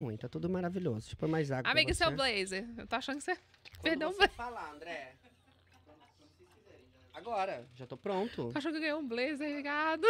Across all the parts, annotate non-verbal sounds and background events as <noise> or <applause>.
Muito, tá tudo maravilhoso. Tipo, mais água. Amiga, seu é blazer. Eu tô achando que você Quando perdeu um blazer. falar, André. Agora, já tô pronto. Tô achando que eu ganhei um blazer, ligado.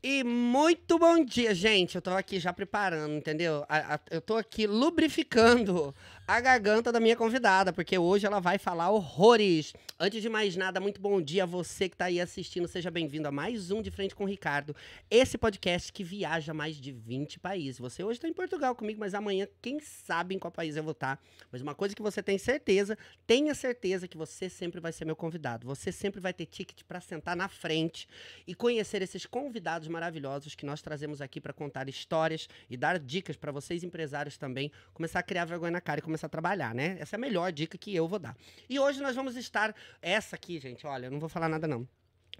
E muito bom dia, gente. Eu tô aqui já preparando, entendeu? A, a, eu tô aqui lubrificando a garganta da minha convidada, porque hoje ela vai falar horrores Antes de mais nada, muito bom dia a você que está aí assistindo. Seja bem-vindo a mais um De Frente com o Ricardo. Esse podcast que viaja mais de 20 países. Você hoje está em Portugal comigo, mas amanhã, quem sabe em qual país eu vou estar. Tá. Mas uma coisa que você tem certeza, tenha certeza que você sempre vai ser meu convidado. Você sempre vai ter ticket para sentar na frente e conhecer esses convidados maravilhosos que nós trazemos aqui para contar histórias e dar dicas para vocês, empresários também, começar a criar vergonha na cara e começar a trabalhar, né? Essa é a melhor dica que eu vou dar. E hoje nós vamos estar essa aqui, gente, olha, eu não vou falar nada não.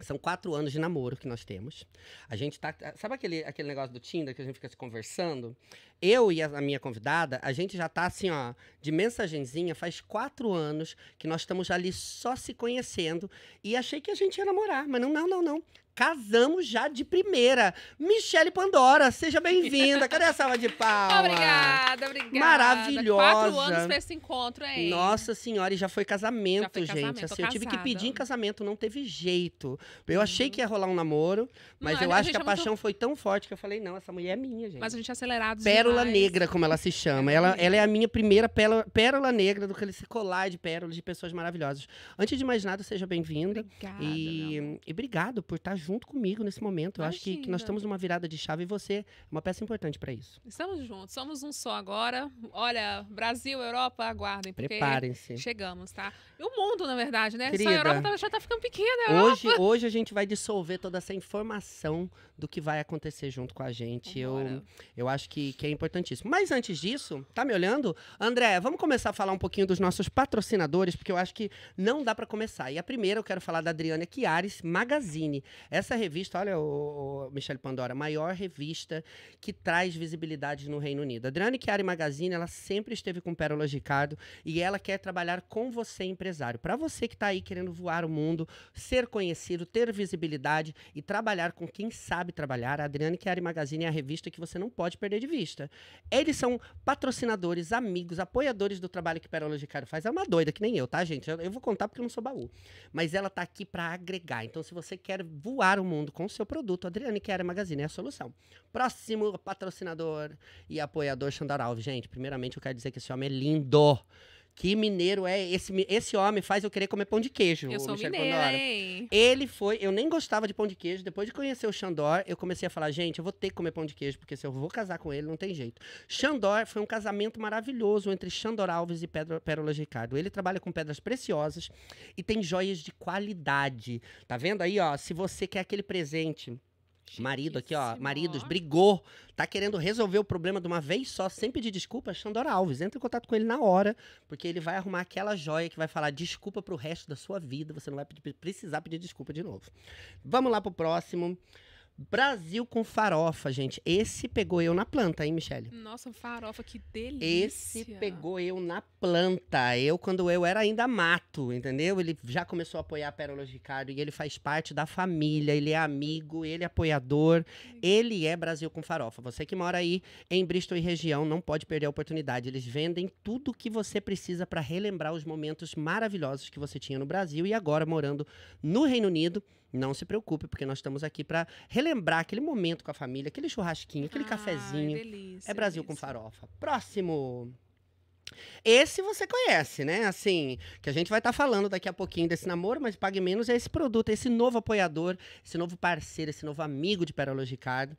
São quatro anos de namoro que nós temos. A gente tá. Sabe aquele, aquele negócio do Tinder que a gente fica se conversando? Eu e a, a minha convidada, a gente já tá assim, ó, de mensagenzinha, faz quatro anos que nós estamos ali só se conhecendo. E achei que a gente ia namorar, mas não, não, não, não casamos já de primeira. Michele Pandora, seja bem-vinda. Cadê a salva de palmas? obrigada, obrigada. Maravilhosa. Quatro anos pra esse encontro, hein? Nossa senhora, e já foi casamento, já foi gente. Casamento, assim, eu tive que pedir em casamento, não teve jeito. Eu uhum. achei que ia rolar um namoro, mas não, eu acho que a paixão muito... foi tão forte que eu falei, não, essa mulher é minha, gente. Mas a gente é acelerado Pérola demais. Negra, como ela se chama. Ela, ela é a minha primeira pérola, pérola negra do que esse colar de pérolas de pessoas maravilhosas. Antes de mais nada, seja bem-vinda. Obrigada. E, e obrigado por estar tá junto junto comigo nesse momento. Eu acho que, que, nós estamos numa virada de chave e você é uma peça importante para isso. Estamos juntos, somos um só agora. Olha, Brasil, Europa, aguardem. Preparem-se. Chegamos, tá? E o mundo, na verdade, né? Querida, só a Europa tá, já tá ficando pequena. Hoje, hoje a gente vai dissolver toda essa informação do que vai acontecer junto com a gente. Eu, eu acho que, que é importantíssimo. Mas antes disso, tá me olhando? André, vamos começar a falar um pouquinho dos nossos patrocinadores, porque eu acho que não dá para começar. E a primeira eu quero falar da Adriana Chiares Magazine. É essa revista, olha, o, o Michelle Pandora, maior revista que traz visibilidade no Reino Unido. Adriane Chiari Magazine, ela sempre esteve com Pérolas Ricardo e ela quer trabalhar com você, empresário. Para você que está aí querendo voar o mundo, ser conhecido, ter visibilidade e trabalhar com quem sabe trabalhar, a Adriane Chiari Magazine é a revista que você não pode perder de vista. Eles são patrocinadores, amigos, apoiadores do trabalho que Pérolas Ricardo faz. É uma doida que nem eu, tá, gente? Eu, eu vou contar porque eu não sou baú. Mas ela está aqui para agregar. Então, se você quer voar zoar o mundo com o seu produto, Adriane Kera Magazine é a solução. Próximo patrocinador e apoiador, Xandar Alves. Gente, primeiramente eu quero dizer que esse homem é lindo. Que mineiro é esse? Esse homem faz eu querer comer pão de queijo. Eu sou Michel hein? Ele foi, eu nem gostava de pão de queijo. Depois de conhecer o Xandor, eu comecei a falar, gente, eu vou ter que comer pão de queijo, porque se eu vou casar com ele, não tem jeito. Xandor foi um casamento maravilhoso entre Xandor Alves e Pedro, Pérolas Ricardo. Ele trabalha com pedras preciosas e tem joias de qualidade. Tá vendo aí, ó? Se você quer aquele presente Marido aqui, ó. Maridos, brigou. Tá querendo resolver o problema de uma vez só, sem pedir desculpa. Xandora Alves, entra em contato com ele na hora, porque ele vai arrumar aquela joia que vai falar desculpa pro resto da sua vida. Você não vai precisar pedir desculpa de novo. Vamos lá pro próximo. Brasil com farofa, gente. Esse pegou eu na planta, hein, Michele? Nossa, farofa, que delícia. Esse pegou eu na planta. Eu, quando eu era ainda mato, entendeu? Ele já começou a apoiar a Pérolas Ricardo e ele faz parte da família. Ele é amigo, ele é apoiador. Ele é Brasil com farofa. Você que mora aí em Bristol e região não pode perder a oportunidade. Eles vendem tudo que você precisa para relembrar os momentos maravilhosos que você tinha no Brasil e agora morando no Reino Unido. Não se preocupe, porque nós estamos aqui para relembrar relembrar aquele momento com a família, aquele churrasquinho, aquele ah, cafezinho. Delícia, é Brasil delícia. com farofa. Próximo. Esse você conhece, né? Assim, que a gente vai estar tá falando daqui a pouquinho desse namoro, mas pague menos é esse produto, esse novo apoiador, esse novo parceiro, esse novo amigo de Perologicard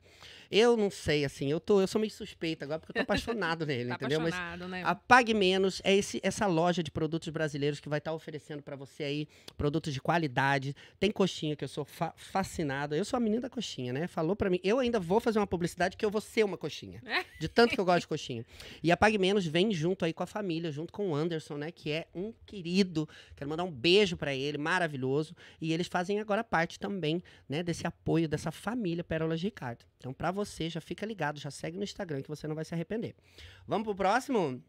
eu não sei, assim, eu, tô, eu sou meio suspeita agora porque eu tô apaixonado <laughs> nele, tá entendeu? Apaixonado, Mas né? a Pague Menos é esse, essa loja de produtos brasileiros que vai estar tá oferecendo para você aí produtos de qualidade. Tem coxinha que eu sou fa fascinada. Eu sou a menina da coxinha, né? Falou para mim. Eu ainda vou fazer uma publicidade que eu vou ser uma coxinha. É? De tanto que eu gosto de coxinha. E a Pague Menos vem junto aí com a família, junto com o Anderson, né? Que é um querido. Quero mandar um beijo para ele, maravilhoso. E eles fazem agora parte também, né? Desse apoio dessa família Pérolas Ricardo. Então, para você você, já fica ligado, já segue no Instagram que você não vai se arrepender. Vamos pro próximo?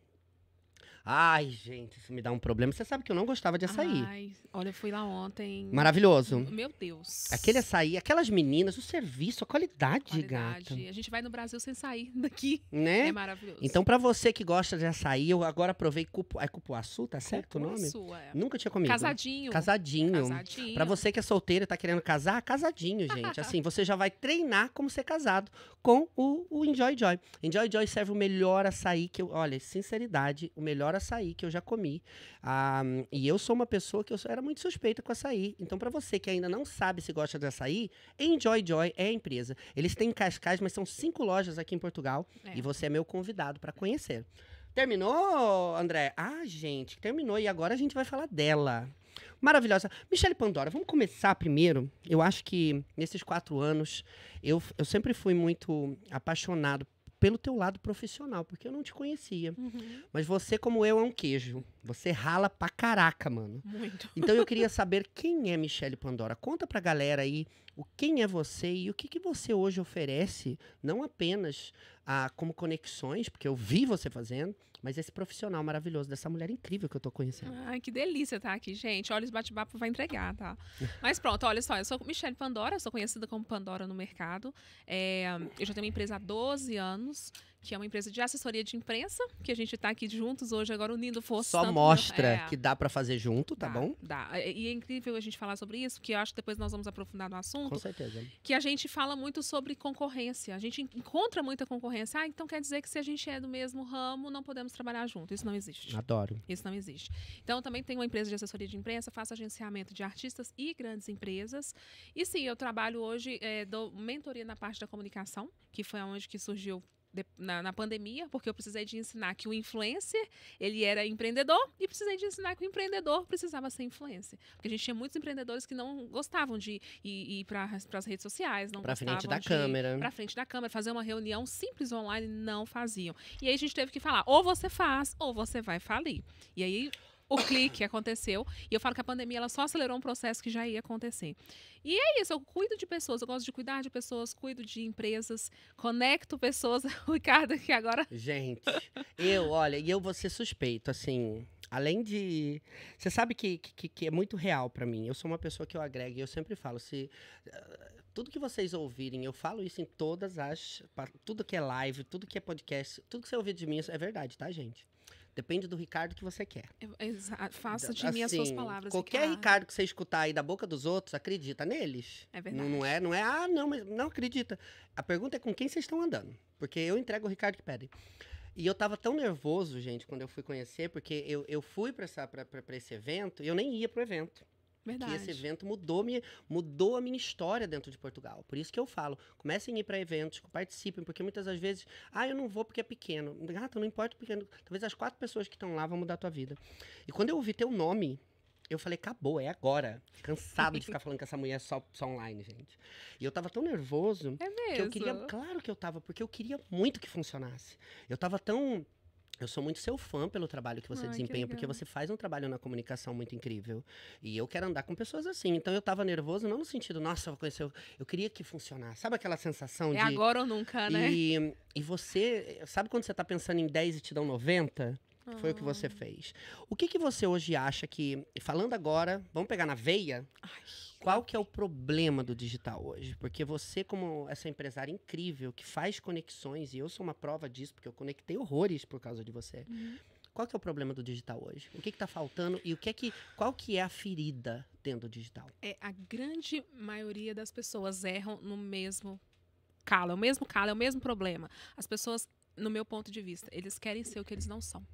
Ai, gente, isso me dá um problema. Você sabe que eu não gostava de açaí. Ai, olha, eu fui lá ontem. Maravilhoso. Meu Deus. Aquele açaí, aquelas meninas, o serviço, a qualidade, qualidade. gata. A gente vai no Brasil sem sair daqui. Né? É maravilhoso. Então, pra você que gosta de açaí, eu agora provei cupu... É cupuaçu, tá certo cupuaçu, o nome? É. Nunca tinha comido. Casadinho. Casadinho. Casadinho. Pra você que é solteiro e tá querendo casar, casadinho, gente. <laughs> assim, você já vai treinar como ser casado com o, o Enjoy Joy. Enjoy Joy serve o melhor açaí que eu... Olha, sinceridade, o melhor melhor açaí que eu já comi. Ah, e eu sou uma pessoa que eu era muito suspeita com açaí. Então, para você que ainda não sabe se gosta de açaí, Enjoy Joy é a empresa. Eles têm Cascais, mas são cinco lojas aqui em Portugal. É. E você é meu convidado para conhecer. Terminou, André? Ah, gente, terminou. E agora a gente vai falar dela. Maravilhosa. Michelle Pandora, vamos começar primeiro. Eu acho que nesses quatro anos, eu, eu sempre fui muito apaixonado pelo teu lado profissional, porque eu não te conhecia. Uhum. Mas você, como eu, é um queijo. Você rala pra caraca, mano. Muito. Então eu queria <laughs> saber quem é Michelle Pandora. Conta pra galera aí o quem é você e o que, que você hoje oferece, não apenas a, ah, como conexões, porque eu vi você fazendo, mas esse profissional maravilhoso, dessa mulher incrível que eu tô conhecendo. Ai, que delícia tá aqui, gente. Olha, esse bate-papo vai entregar, tá? Mas pronto, olha só, eu sou Michelle Pandora, sou conhecida como Pandora no mercado. É, eu já tenho uma empresa há 12 anos que é uma empresa de assessoria de imprensa, que a gente está aqui juntos hoje, agora unindo forças. Só né? mostra é... que dá para fazer junto, tá dá, bom? Dá. E é incrível a gente falar sobre isso, que eu acho que depois nós vamos aprofundar no assunto. Com certeza. Que a gente fala muito sobre concorrência. A gente encontra muita concorrência. Ah, então quer dizer que se a gente é do mesmo ramo, não podemos trabalhar junto. Isso não existe. Adoro. Isso não existe. Então, também tenho uma empresa de assessoria de imprensa, faço agenciamento de artistas e grandes empresas. E sim, eu trabalho hoje, é, dou mentoria na parte da comunicação, que foi onde que surgiu na, na, pandemia, porque eu precisei de ensinar que o influencer, ele era empreendedor, e precisei de ensinar que o empreendedor precisava ser influencer. Porque a gente tinha muitos empreendedores que não gostavam de ir, ir para as redes sociais, não pra gostavam frente da de, câmera. Para frente da câmera, fazer uma reunião simples online, não faziam. E aí a gente teve que falar, ou você faz, ou você vai falir. E aí o clique aconteceu. E eu falo que a pandemia ela só acelerou um processo que já ia acontecer. E é isso, eu cuido de pessoas, eu gosto de cuidar de pessoas, cuido de empresas, conecto pessoas. <laughs> O Ricardo que agora. Gente, eu, olha, e eu vou ser suspeito, assim. Além de. Você sabe que, que, que é muito real para mim. Eu sou uma pessoa que eu agrego e eu sempre falo: se ah, tudo que vocês ouvirem, eu falo isso em todas as. Tudo que é live, tudo que é podcast, tudo que você ouvir de mim é verdade, tá, gente? Depende do Ricardo que você quer. Faça de assim, mim as suas assim, palavras. Qualquer Ricardo. Ricardo. que você escutar aí da boca dos outros, acredita neles. É verdade. Não, não é, não é, ah, não, mas não acredita. A pergunta é com quem vocês estão andando. Porque eu entrego o Ricardo que pedem. E eu tava tão nervoso, gente, quando eu fui conhecer, porque eu, eu fui para esse evento e eu nem ia pro evento. Verdade. Que esse evento mudou, minha, mudou a minha história dentro de Portugal. Por isso que eu falo, comecem a ir para eventos, participem, porque muitas das vezes, ah, eu não vou porque é pequeno. Gata, ah, não importa o pequeno. Talvez as quatro pessoas que estão lá vão mudar a tua vida. E quando eu ouvi teu nome, eu falei, acabou, é agora. Cansado de ficar <laughs> falando que essa mulher é só, só online, gente. E eu tava tão nervoso. É mesmo? Que eu queria, claro que eu tava, porque eu queria muito que funcionasse. Eu tava tão eu sou muito seu fã pelo trabalho que você Ai, desempenha, que porque você faz um trabalho na comunicação muito incrível. E eu quero andar com pessoas assim. Então eu tava nervoso, não no sentido, nossa, eu, conheci, eu, eu queria que funcionasse. Sabe aquela sensação é de. É agora ou nunca, né? E, e você, sabe quando você tá pensando em 10 e te dão 90? Foi o que você fez. O que, que você hoje acha que, falando agora, vamos pegar na veia? Ai, qual que é o problema do digital hoje? Porque você, como essa empresária incrível que faz conexões, e eu sou uma prova disso, porque eu conectei horrores por causa de você. Uhum. Qual que é o problema do digital hoje? O que está faltando e o que é que, qual que é a ferida dentro do digital? É, a grande maioria das pessoas erram no mesmo calo, é o mesmo calo, é o mesmo problema. As pessoas, no meu ponto de vista, eles querem ser o que eles não são.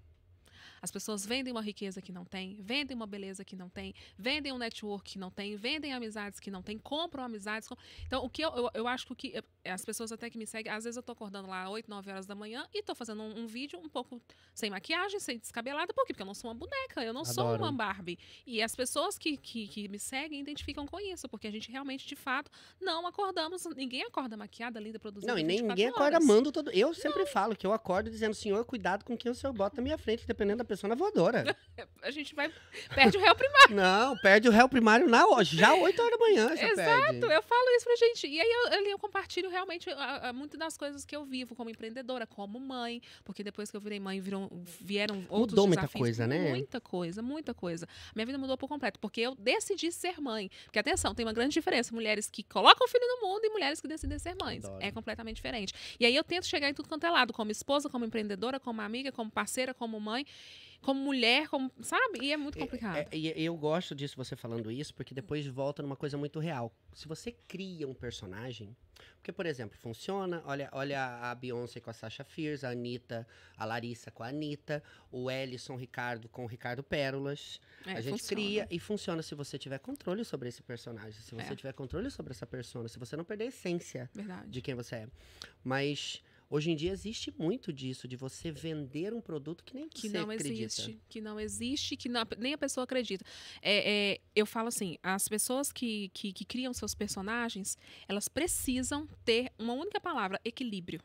As pessoas vendem uma riqueza que não tem, vendem uma beleza que não tem, vendem um network que não tem, vendem amizades que não tem, compram amizades. Então, o que eu, eu, eu acho que, eu, eh, as pessoas até que me seguem, às vezes eu tô acordando lá 8, 9 horas da manhã e tô fazendo um, um vídeo um pouco sem maquiagem, sem descabelada. Por quê? Porque eu não sou uma boneca, eu não Adoro. sou uma Barbie. E as pessoas que, que, que me seguem identificam com isso, porque a gente realmente, de fato, não acordamos. Ninguém acorda maquiada, linda, produzida. Não, e nem ninguém horas. acorda mando todo. Eu sempre não. falo que eu acordo dizendo, senhor, cuidado com quem o senhor bota na minha frente, dependendo da pessoa na voadora. <laughs> A gente vai. Perde o réu primário. Não, perde o réu primário na hora, já 8 <laughs> horas da manhã. Já Exato, perde. eu falo isso pra gente. E aí eu, eu, eu compartilho realmente ah, ah, muitas das coisas que eu vivo como empreendedora, como mãe, porque depois que eu virei mãe viram, vieram outros Mudou desafios, muita coisa, né? Muita coisa, muita coisa. Minha vida mudou por completo, porque eu decidi ser mãe. Porque, atenção, tem uma grande diferença. Mulheres que colocam o filho no mundo e mulheres que decidem ser mães. Adoro. É completamente diferente. E aí eu tento chegar em tudo quanto é lado, como esposa, como empreendedora, como amiga, como parceira, como mãe como mulher, como, sabe? E é muito é, complicado. É, e, eu gosto disso, você falando isso, porque depois volta numa coisa muito real. Se você cria um personagem, porque, por exemplo, funciona. Olha, olha a Beyoncé com a Sasha Fierce, a Anitta, a Larissa com a Anitta, o Ellison Ricardo com o Ricardo Pérolas. É, a gente funciona. cria e funciona se você tiver controle sobre esse personagem, se você é. tiver controle sobre essa persona, se você não perder a essência Verdade. de quem você é. Mas Hoje em dia existe muito disso, de você vender um produto que nem que você não acredita. existe, que não existe, que não, nem a pessoa acredita. É, é, eu falo assim, as pessoas que, que, que criam seus personagens, elas precisam ter uma única palavra: equilíbrio.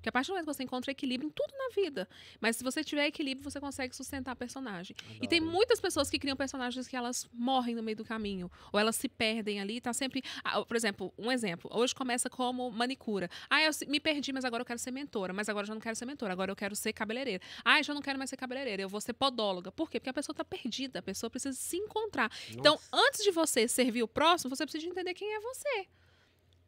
Porque a partir do momento que você encontra equilíbrio em tudo na vida. Mas se você tiver equilíbrio, você consegue sustentar a personagem. Adoro. E tem muitas pessoas que criam personagens que elas morrem no meio do caminho. Ou elas se perdem ali. Tá sempre. Ah, por exemplo, um exemplo. Hoje começa como manicura. Ah, eu me perdi, mas agora eu quero ser mentora. Mas agora eu já não quero ser mentora. Agora eu quero ser cabeleireira. Ah, eu já não quero mais ser cabeleireira. Eu vou ser podóloga. Por quê? Porque a pessoa tá perdida. A pessoa precisa se encontrar. Então, Nossa. Então, antes de você servir o próximo, você precisa entender quem é você.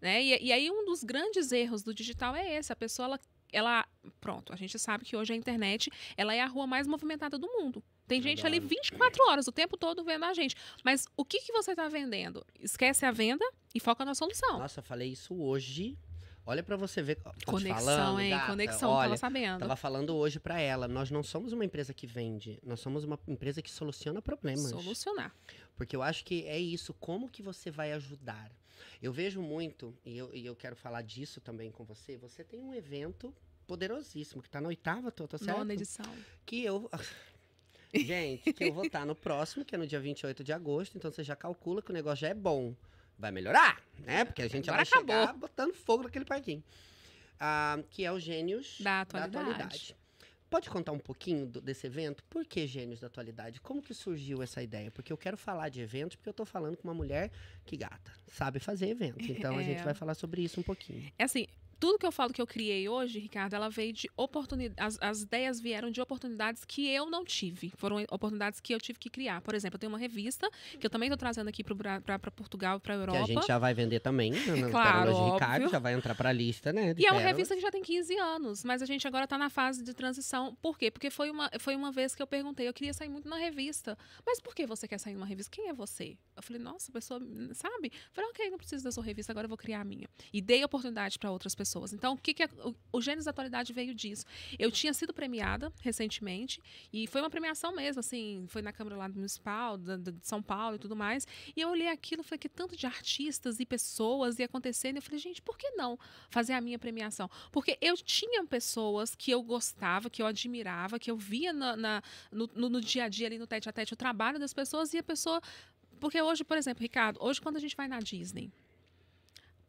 Né? E, e aí um dos grandes erros do digital é esse, a pessoa ela ela, pronto, a gente sabe que hoje a internet, ela é a rua mais movimentada do mundo. Tem Verdade. É gente ali 24 horas, o tempo todo vendo a gente. Mas o que, que você está vendendo? Esquece a venda e foca na solução. Nossa, falei isso hoje. Olha para você ver. Conexão, falando, hein? Conexão, olha, tava sabendo. Tava falando hoje para ela. Nós não somos uma empresa que vende, nós somos uma empresa que soluciona problemas. Solucionar. Porque eu acho que é isso. Como que você vai ajudar? Eu vejo muito, e eu, e eu quero falar disso também com você, você tem um evento poderosíssimo, que está na oitava, tô, tô certo? Nona edição. Que eu... <laughs> Gente, que eu vou estar tá no próximo, que é no dia 28 de agosto, então você já calcula que o negócio já é bom. Vai melhorar, né? Porque a gente Agora vai acabou. chegar botando fogo naquele parquinho. Ah, que é o Gênios da Atualidade. Da atualidade. Pode contar um pouquinho do, desse evento? Por que Gênios da Atualidade? Como que surgiu essa ideia? Porque eu quero falar de eventos, porque eu tô falando com uma mulher que gata, sabe fazer evento. Então é... a gente é. vai falar sobre isso um pouquinho. É assim, tudo que eu falo que eu criei hoje, Ricardo, ela veio de oportunidades. As ideias vieram de oportunidades que eu não tive. Foram oportunidades que eu tive que criar. Por exemplo, eu tenho uma revista que eu também estou trazendo aqui para Portugal, para Europa. Que a gente já vai vender também. Né? <laughs> claro, Ricardo já vai entrar para a lista, né? E é uma revista que já tem 15 anos, mas a gente agora está na fase de transição. Por quê? Porque foi uma, foi uma vez que eu perguntei, eu queria sair muito na revista. Mas por que você quer sair numa revista? Quem é você? Eu falei, nossa, pessoa, sabe? Eu falei, ok, não preciso da sua revista, agora eu vou criar a minha. E dei oportunidade para outras pessoas pessoas. Então, o que, que é, o, o Gênesis da Atualidade veio disso? Eu tinha sido premiada recentemente, e foi uma premiação mesmo, assim, foi na Câmara lá Municipal, da, da, de São Paulo e tudo mais. E eu olhei aquilo, falei que tanto de artistas e pessoas e acontecendo. Eu falei, gente, por que não fazer a minha premiação? Porque eu tinha pessoas que eu gostava, que eu admirava, que eu via na, na no, no, no, dia a dia ali no tete a tete, o trabalho das pessoas, e a pessoa. Porque hoje, por exemplo, Ricardo, hoje quando a gente vai na Disney,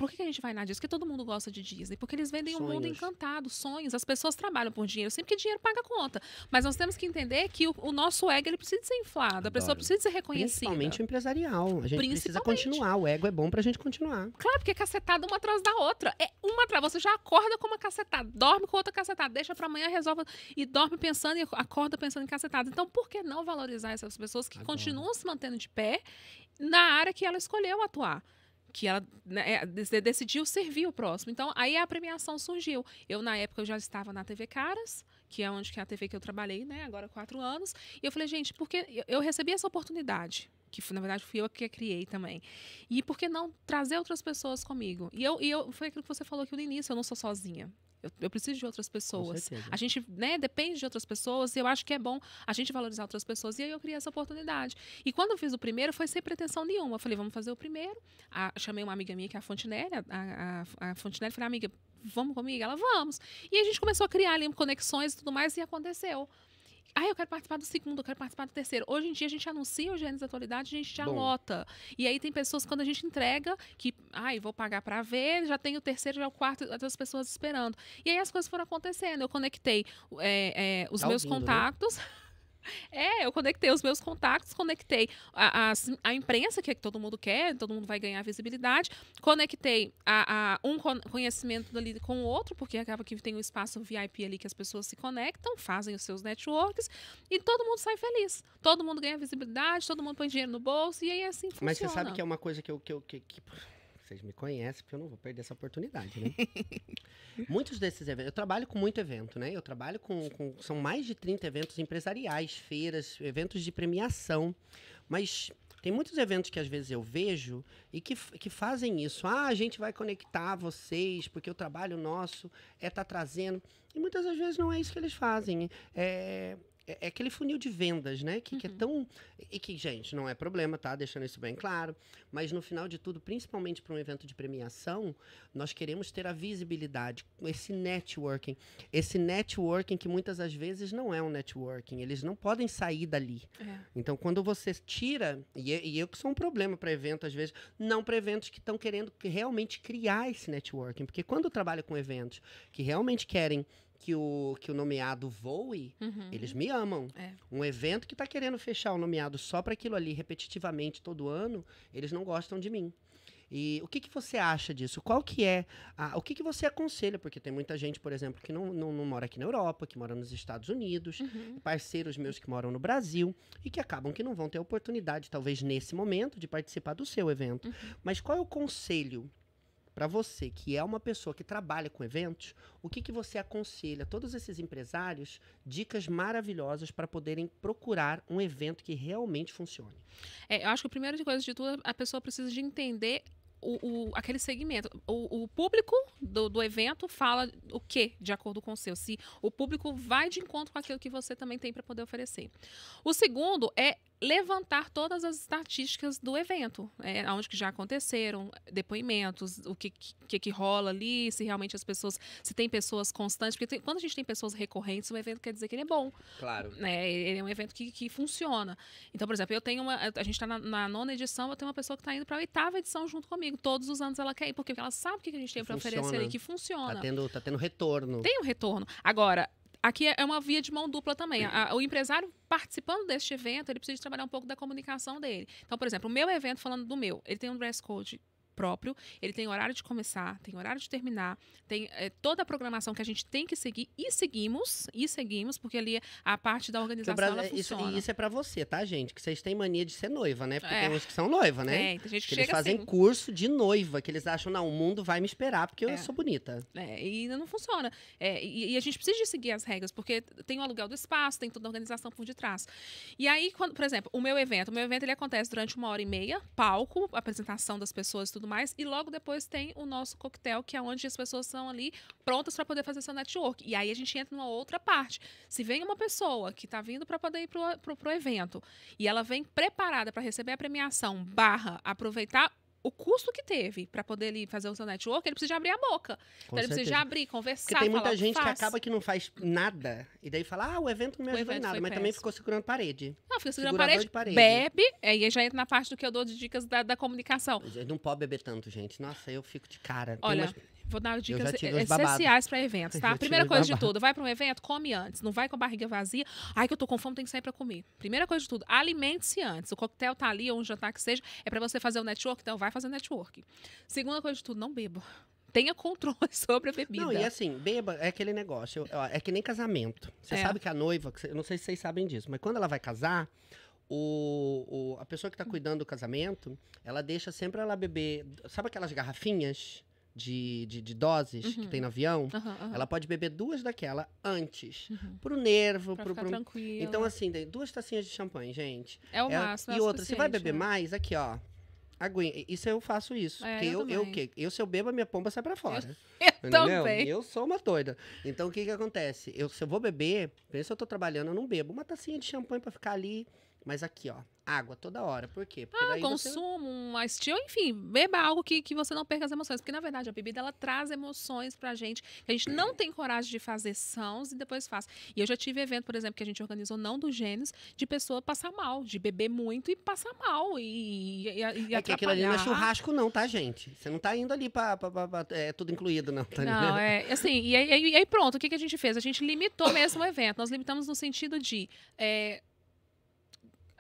por que a gente vai na Disney? Porque todo mundo gosta de Disney. Porque eles vendem sonhos. um mundo encantado, sonhos. As pessoas trabalham por dinheiro, sempre que dinheiro paga conta. Mas nós temos que entender que o, o nosso ego ele precisa ser inflado, Adoro. a pessoa precisa ser reconhecida. Principalmente o empresarial. A gente precisa continuar. O ego é bom pra gente continuar. Claro, porque é cacetada uma atrás da outra. É uma atrás. Você já acorda com uma cacetada, dorme com outra cacetada, deixa pra amanhã, resolve. E dorme pensando e acorda pensando em cacetada. Então, por que não valorizar essas pessoas que Adoro. continuam se mantendo de pé na área que ela escolheu atuar? que ela né, é, decidiu servir o próximo. Então, aí a premiação surgiu. Eu, na época, eu já estava na TV Caras, que é onde que é a TV que eu trabalhei, né? Agora há quatro anos. E eu falei, gente, porque eu recebi essa oportunidade que na verdade fui eu que a criei também. E por que não trazer outras pessoas comigo? E eu, e eu foi aquilo que você falou aqui no início, eu não sou sozinha. Eu, eu, preciso de outras pessoas. A gente né, depende de outras pessoas e eu acho que é bom a gente valorizar outras pessoas. E aí eu criei essa oportunidade. E quando eu fiz o primeiro, foi sem pretensão nenhuma. Eu falei, vamos fazer o primeiro. A, chamei uma amiga minha, que é a Fontenelle. A, a, a Fontenelle falei, amiga, vamos comigo? Ela, vamos. E a gente começou a criar ali conexões e tudo mais e aconteceu. Ah, eu quero participar do segundo, eu quero participar do terceiro. Hoje em dia a gente anuncia o Gênesis da Atualidade, a gente já Bom. anota. E aí tem pessoas, quando a gente entrega, que, ai, vou pagar para ver, já tem o terceiro, já é o quarto, as pessoas esperando. E aí as coisas foram acontecendo. Eu conectei é, é, os tá meus ouvindo, né? contatos. Né? É, eu conectei os meus contatos, conectei a, a, a, imprensa, que é que todo mundo quer, todo mundo vai ganhar visibilidade, conectei a, a um conhecimento ali com o outro, porque acaba que tem um espaço VIP ali que as pessoas se conectam, fazem os seus networks e todo mundo sai feliz. Todo mundo ganha visibilidade, todo mundo põe dinheiro no bolso e aí é assim funciona. Mas você sabe que é uma coisa que eu. Que eu que, que vocês me conhecem, porque eu não vou perder essa oportunidade, né? <laughs> Muitos desses eventos, eu trabalho com muito evento, né? Eu trabalho com, com, são mais de 30 eventos empresariais, feiras, eventos de premiação, mas tem muitos eventos que às vezes eu vejo e que, que fazem isso. Ah, a gente vai conectar vocês, porque o trabalho nosso é tá trazendo. E muitas das vezes não é isso que eles fazem. É, é, é aquele funil de vendas, né? Que, uhum. que, é uhum. tão. E que, gente, não é problema, tá? Deixando isso bem claro. Mas no final de tudo, principalmente para um evento de premiação, nós queremos ter a visibilidade, esse networking. Esse networking que muitas das vezes não é um networking. Eles não podem sair dali. É. Então, quando você tira. E, é, e eu é que sou um problema para evento, às vezes, não para eventos que estão querendo realmente criar esse networking. Porque quando eu trabalho com eventos que realmente querem que o, que o nomeado voe, uhum. eles me amam. É. Um evento que está querendo fechar o nomeado só para aquilo ali repetitivamente todo ano, eles não gostam de mim. E o que, que você acha disso? Qual que é? A, o que, que você aconselha? Porque tem muita gente, por exemplo, que não, não, não mora aqui na Europa, que mora nos Estados Unidos, uhum. parceiros meus que moram no Brasil e que acabam que não vão ter oportunidade, talvez nesse momento, de participar do seu evento. Uhum. Mas qual é o conselho para você que é uma pessoa que trabalha com eventos, o que, que você aconselha a todos esses empresários dicas maravilhosas para poderem procurar um evento que realmente funcione? É, eu acho que a primeira coisa de tudo, a pessoa precisa de entender o, o, aquele segmento. O, o público do, do, evento fala o que, de acordo com o seu. Se o público vai de encontro com aquilo que você também tem para poder oferecer. O segundo é levantar todas as estatísticas do evento, é, onde que já aconteceram, depoimentos, o que, que, que rola ali, se realmente as pessoas, se tem pessoas constantes, porque tem, quando a gente tem pessoas recorrentes, o evento quer dizer que ele é bom. Claro. Né? Ele é um evento que, que funciona. Então, por exemplo, eu tenho uma, a gente está na, na nona edição, eu tenho uma pessoa que está indo para a oitava edição junto comigo todos os anos ela quer ir. Porque ela sabe o que a gente tem para oferecer e que funciona. Tá tendo, tá tendo retorno. Tem um retorno. Agora, aqui é uma via de mão dupla também. A, o empresário participando deste evento, ele precisa trabalhar um pouco da comunicação dele. Então, por exemplo, o meu evento, falando do meu, ele tem um dress code próprio, ele tem horário de começar, tem horário de terminar, tem é, toda a programação que a gente tem que seguir e seguimos, e seguimos, porque ali a parte da organização Brasil, ela é, funciona. Isso é para você, tá, gente? Que vocês têm mania de ser noiva, né? Porque é. tem uns que são noiva, né? É, tem gente que, que eles fazem assim. curso de noiva, que eles acham, não, o mundo vai me esperar porque é. eu sou bonita. É, e não funciona. É, e, e, a gente precisa de seguir as regras, porque tem o aluguel do espaço, tem toda a organização por detrás. E aí, quando, por exemplo, o meu evento, o meu evento ele acontece durante uma hora e meia, palco, apresentação das pessoas, tudo tudo mais. E logo depois tem o nosso coquetel, que é onde as pessoas são ali prontas para poder fazer seu network. E aí a gente entra numa outra parte. Se vem uma pessoa que está vindo para poder ir para o evento e ela vem preparada para receber a premiação, barra aproveitar o custo que teve para poder ele fazer o seu network, ele precisa abrir a boca. então ele certeza. precisa abrir, conversar. Porque tem muita gente que, que, acaba que não faz nada. E daí fala, ah, o evento não me ajudou em nada, mas péssimo. também ficou segurando parede. Não, fica segurando parede, parede, Bebe, é, aí já entra na parte do que eu dou de dicas da, da comunicação. Eu é, não pode beber tanto, gente. Nossa, eu fico de cara. Olha, umas... Vou dar dicas essenciais para eventos, <laughs> tá? Primeira coisa de tudo, vai para um evento, come antes. Não vai com a barriga vazia. Ai, que eu tô com fome, tem que sair para comer. Primeira coisa de tudo, alimente-se antes. O coquetel tá ali, ou um jantar que seja, é para você fazer o network, então vai fazer network. Segunda coisa de tudo, não beba tenha controle <laughs> sobre a bebida. Não, e assim, beba é aquele negócio. é que nem casamento. Você é. sabe que a noiva, eu não sei se vocês sabem disso, mas quando ela vai casar, o, o a pessoa que está cuidando do casamento, ela deixa sempre ela beber. Sabe aquelas garrafinhas? de, de, de doses uhum. que tem no uhum. avião, uhum, ela pode beber duas daquela antes. Uhum. Pro nervo, pra pro. Ficar pro... Então, assim, duas tacinhas de champanhe, gente. É o é, máximo. É e é outra, você vai beber né? mais? Aqui, ó. Aguinha. Isso eu faço isso. É, eu, eu, o quê? Eu, se eu bebo, a minha pomba sai pra fora. <laughs> Eu, eu também. Eu sou uma doida. Então, o que que acontece? Eu, se eu vou beber, se eu tô trabalhando, eu não bebo. Uma tacinha de champanhe pra ficar ali mas aqui, ó, água toda hora. Por quê? Porque ah, consumo, você... um estilo, enfim, beba algo que, que você não perca as emoções. Porque, na verdade, a bebida, ela traz emoções pra gente, que a gente não tem coragem de fazer sãos e depois faz. E eu já tive evento, por exemplo, que a gente organizou, não do Gênios, de pessoa passar mal, de beber muito e passar mal. E, e, e é que aquilo ali não é churrasco não, tá, gente? Você não tá indo ali pra... pra, pra, pra é tudo incluído, não. Tá não, é assim, e aí, e aí, pronto, o que, que a gente fez? A gente limitou mesmo o evento. Nós limitamos no sentido de... É,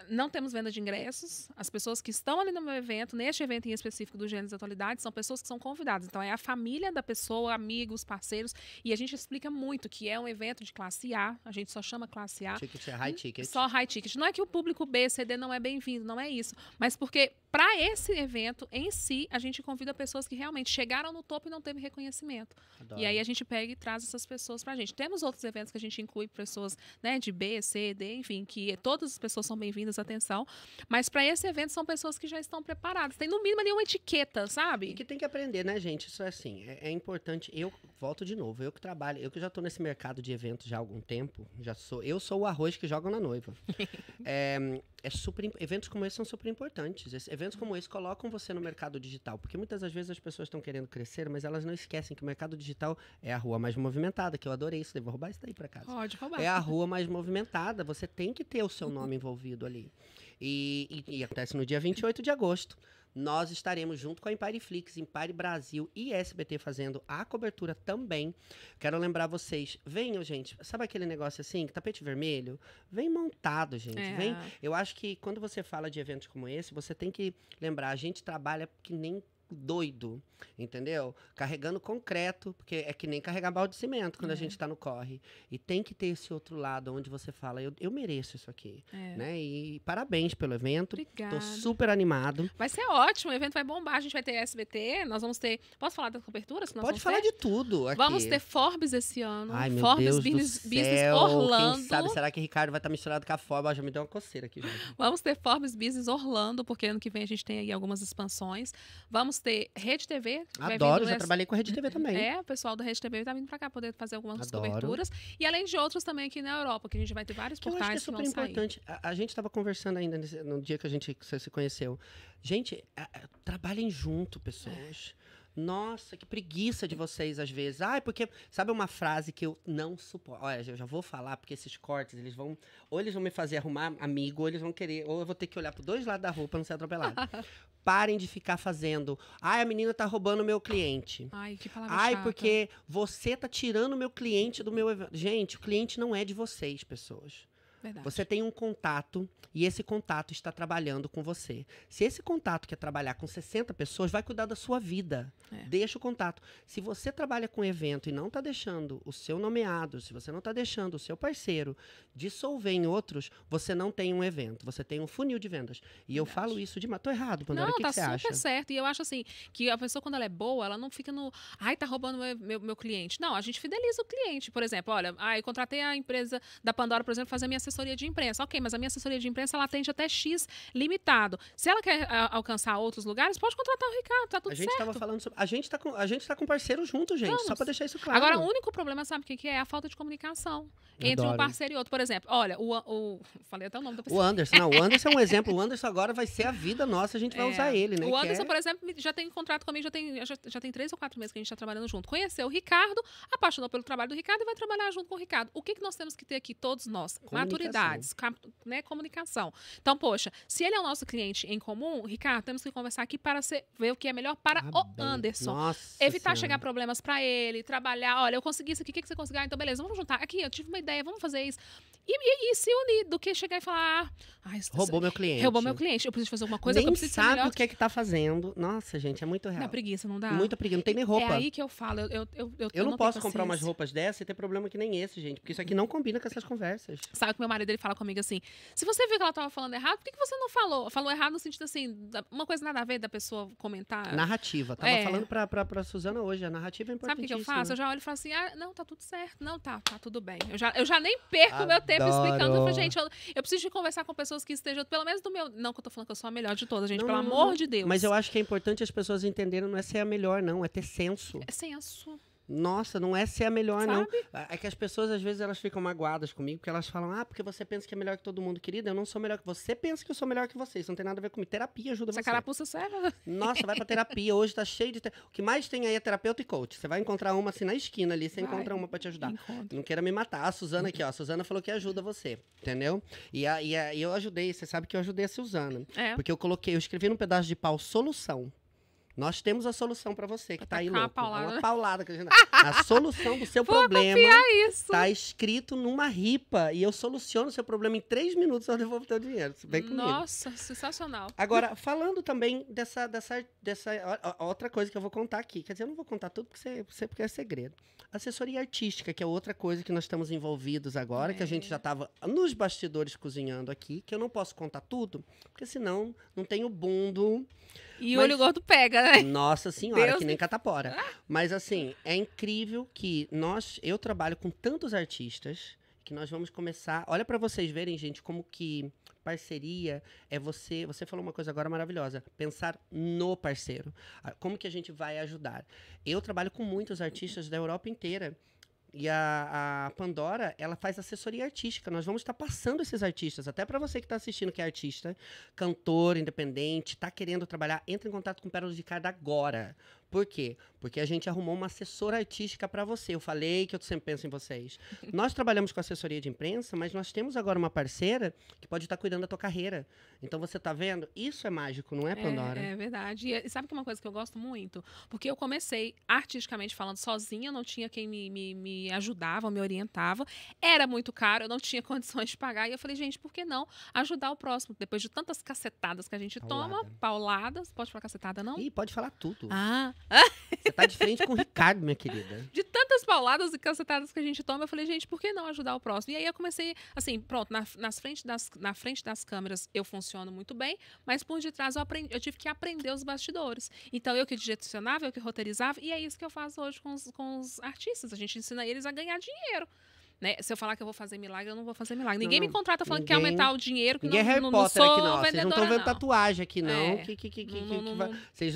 não temos venda de ingressos. As pessoas que estão ali no meu evento, neste evento em específico do Gênesis Atualidade, são pessoas que são convidadas. Então, é a família da pessoa, amigos, parceiros. E a gente explica muito que é um evento de classe A. A gente só chama classe A. Ticket é high hum? ticket. Só high ticket. Não é que o público B, CD não é bem-vindo, não é isso. Mas porque para esse evento em si, a gente convida pessoas que realmente chegaram no topo e não teve reconhecimento. Adoro. E aí a gente pega e traz essas pessoas para a gente. Temos outros eventos que a gente inclui pessoas né, de B, C, D, enfim, que todas as pessoas são bem-vindas atenção. Mas para esse evento são pessoas que já estão preparadas. Tem no mínimo ali uma etiqueta, sabe? E que tem que aprender, né, gente? Isso é assim, é, é importante. Eu volto de novo, eu que trabalho, eu que já estou nesse mercado de eventos já há algum tempo, já sou, eu sou o arroz que jogam na noiva. é, <laughs> é super, eventos como esse são super importantes. Esse, eventos como esse colocam você no mercado digital, porque muitas das vezes as pessoas estão querendo crescer, mas elas não esquecem que o mercado digital é a rua mais movimentada, que eu adorei isso, devo roubar isso daí para casa. Pode roubar. É a rua mais movimentada, você tem que ter o seu nome envolvido ali. E, e, e acontece no dia 28 de agosto nós estaremos junto com a Empire Flix, Empire Brasil e SBT fazendo a cobertura também. Quero lembrar vocês, venham, gente, sabe aquele negócio assim, tapete vermelho? Vem montado, gente. É. Vem. Eu acho que quando você fala de eventos como esse, você tem que lembrar, a gente trabalha que nem doido, entendeu? Carregando concreto, porque é que nem carregar balde de cimento quando é. a uhum. gente tá no corre. E tem que ter esse outro lado onde você fala, eu, eu mereço isso aqui, é. né? E parabéns pelo evento. Obrigada. Tô super animado. Vai ser ótimo, o evento vai bombar, a gente vai ter SBT, nós vamos ter... Posso falar da cobertura? Pode falar ter? de tudo aqui. Vamos ter Forbes esse ano. Ai, meu Forbes Deus Business, do céu. Business Orlando. Quem sabe, será que Ricardo vai estar tá misturado com a Forbes? já me deu uma coceira aqui. Gente. vamos ter Forbes Business Orlando, porque ano que vem a gente tem aí algumas expansões. Vamos ter Rede TV. Adoro, já trabalhei com a Rede TV também. É, o pessoal da Rede TV está vindo para cá poder fazer algumas Adoro. coberturas. E além de outros também aqui na Europa, que a gente vai ter vários que portais eu acho que, é super importante. A, a, gente estava conversando ainda nesse, no dia que a gente que se conheceu. Gente, a, a, trabalhem junto, pessoas. Nossa, que preguiça de vocês às vezes. Ai, porque sabe uma frase que eu não suporto. Olha, eu já vou falar porque esses cortes, eles vão ou eles vão me fazer arrumar amigo, ou eles vão querer, ou eu vou ter que olhar para dois lados da rua para não ser atropelado. <laughs> Parem de ficar fazendo. Ai, a menina tá roubando meu cliente. Ai, que palavra Ai, chata. porque você tá tirando meu cliente do meu evento. Gente, o cliente não é de vocês, pessoas. Verdade. Você tem um contato e esse contato está trabalhando com você. Se esse contato quer trabalhar com 60 pessoas, vai cuidar da sua vida. É. Deixa o contato. Se você trabalha com evento e não está deixando o seu nomeado, se você não está deixando o seu parceiro dissolver em outros, você não tem um evento. Você tem um funil de vendas. E Verdade. eu falo isso demais. Tô errado, Pandora. Não, o que, tá que você acha? Não, tá super certo. E eu acho assim, que a pessoa quando ela é boa, ela não fica no... Ai, tá roubando meu, meu, meu cliente. Não, a gente fideliza o cliente. Por exemplo, olha, ai, contratei a empresa da Pandora, por exemplo, fazer minha assessoria de imprensa. Ok, mas a minha assessoria de imprensa ela atende até X limitado. Se ela quer a, ah, alcançar outros lugares, pode contratar o Ricardo, tá tudo a gente certo. Tava falando sobre, a gente tá com a gente tá com parceiro junto, gente, Vamos. só para deixar isso claro. Agora, o único problema, sabe o que, que é? A falta de comunicação Eu entre adoro. um parceiro e outro. Por exemplo, olha, o, o falei até o nome da pessoa. O Anderson, não, o Anderson é um <laughs> exemplo. O Anderson agora vai ser a vida nossa, a gente vai é. usar ele, né? O Anderson, é... por exemplo, já tem contrato comigo, já tem já, já tem três ou quatro meses que a gente está trabalhando junto. Conheceu o Ricardo, apaixonou pelo trabalho do Ricardo e vai trabalhar junto com o Ricardo. O que que nós temos que ter aqui todos nós? Maturidade prioridades, né, comunicação. Então, poxa, se ele é o nosso cliente em comum, Ricardo, temos que conversar aqui para ser, ver o que é melhor para ah, o bem. Anderson. Nossa Evitar senhora. chegar problemas para ele, trabalhar, olha, eu consegui isso aqui, o que, que você conseguiu? Ah, então, beleza, vamos juntar. Aqui, eu tive uma ideia, vamos fazer isso. E, e, e se unir do que chegar e falar. Ah, roubou meu cliente. Roubou meu cliente. Eu preciso fazer alguma coisa nem que eu preciso sabe o que é que tá fazendo. Nossa, gente, é muito real. Dá preguiça, não dá? Muito preguiça, não tem nem é roupa. É aí que eu falo. Eu, eu, eu, eu, eu não, não posso comprar umas roupas dessas e ter problema que nem esse, gente. Porque isso aqui não combina com essas conversas. Sabe que meu marido ele fala comigo assim: se você viu que ela tava falando errado, por que, que você não falou? Falou errado no sentido assim, uma coisa nada a ver da pessoa comentar. Narrativa. Tava é. falando pra, pra, pra Suzana hoje, a narrativa é importante. Sabe o que, eu faço? Eu já olho e falo assim: ah, não, tá tudo certo. Não, tá, tá tudo bem. Eu já, eu já nem perco ah, meu tempo tempo explicando. Eu falei, gente, eu, eu, preciso de conversar com pessoas que estejam, pelo menos do meu. Não, que eu tô falando que eu sou a melhor de todas, gente, não, pelo não, amor não. de Deus. Mas eu acho que é importante as pessoas entenderem, não é ser a melhor, não, é ter senso. É senso. Nossa, não é ser a melhor, Sabe? não. É, é que as pessoas, às vezes, elas ficam magoadas comigo, porque elas falam, ah, porque você pensa que é melhor que todo mundo. Querida, eu não sou melhor que você. pensa que eu sou melhor que você. Isso não tem nada a ver comigo. Terapia ajuda Essa você. Essa carapuça serve. Nossa, vai pra terapia. Hoje tá cheio de... Te... O que mais tem aí é terapeuta e coach. Você vai encontrar uma, assim, na esquina ali. Você vai, encontra uma pra te ajudar. Encontro. Não queira me matar. A Suzana aqui, ó. A Suzana falou que ajuda você, entendeu? E, a, e, a, e eu ajudei. Você sabe que eu ajudei a Suzana. É. Porque eu coloquei... Eu escrevi num pedaço de pau solução. Nós temos a solução para você que está aí louco. É uma paulada. Uma paulada que a, gente... a solução do seu Pô, problema está escrito numa ripa e eu soluciono o seu problema em três minutos eu devolvo teu dinheiro. Vem comigo. Nossa, sensacional. Agora, falando também dessa, dessa, dessa outra coisa que eu vou contar aqui. Quer dizer, eu não vou contar tudo porque, você, porque é segredo. Assessoria artística, que é outra coisa que nós estamos envolvidos agora, é. que a gente já estava é. nos bastidores cozinhando aqui, que eu não posso contar tudo, porque senão não tem o e Mas, olho gordo pega, né? Nossa <laughs> senhora, Deus que nem catapora. Ah. Mas assim, é incrível que nós, eu trabalho com tantos artistas que nós vamos começar. Olha para vocês verem, gente, como que parceria é você. Você falou uma coisa agora maravilhosa. Pensar no parceiro. Ah, como que a gente vai ajudar? Eu trabalho com muitos artistas da Europa inteira e a, a, Pandora, ela faz assessoria artística. Nós vamos estar passando esses artistas. Até para você que está assistindo, que é artista, cantor, independente, está querendo trabalhar, entre em contato com Pérolas de Cardo agora. Por quê? Porque a gente arrumou uma assessora artística para você. Eu falei que eu sempre penso em vocês. <laughs> nós trabalhamos com assessoria de imprensa, mas nós temos agora uma parceira que pode estar tá cuidando da tua carreira. Então você tá vendo? Isso é mágico, não é, é Pandora? É, é verdade. E eh, sabe que é uma coisa que eu gosto muito? Porque eu comecei artisticamente falando sozinha, não tinha quem me, me, me ajudava, me orientava. Era muito caro, eu não tinha <laughs> condições de pagar. E eu falei, gente, por que não ajudar o próximo? Depois de tantas cacetadas que a gente paulada. toma, pauladas, pode falar cacetada, não? Ih, pode falar tudo. Ah, você tá de frente com o Ricardo, minha querida. De tantas pauladas e cancetadas que a gente toma, eu falei, gente, por que não ajudar o próximo? E aí eu comecei, assim, pronto, na, nas frente das, na frente das câmeras eu funciono muito bem, mas por detrás eu, aprendi, eu tive que aprender os bastidores. Então eu que direcionava, eu que roteirizava, e é isso que eu faço hoje com os, com os artistas. A gente ensina eles a ganhar dinheiro. Né? Se eu falar que eu vou fazer milagre, eu não vou fazer milagre. Ninguém não, me contrata falando ninguém, que quer aumentar o dinheiro, que ninguém não, é não, não sou aqui, não. Vocês não estão vendo tatuagem aqui, não.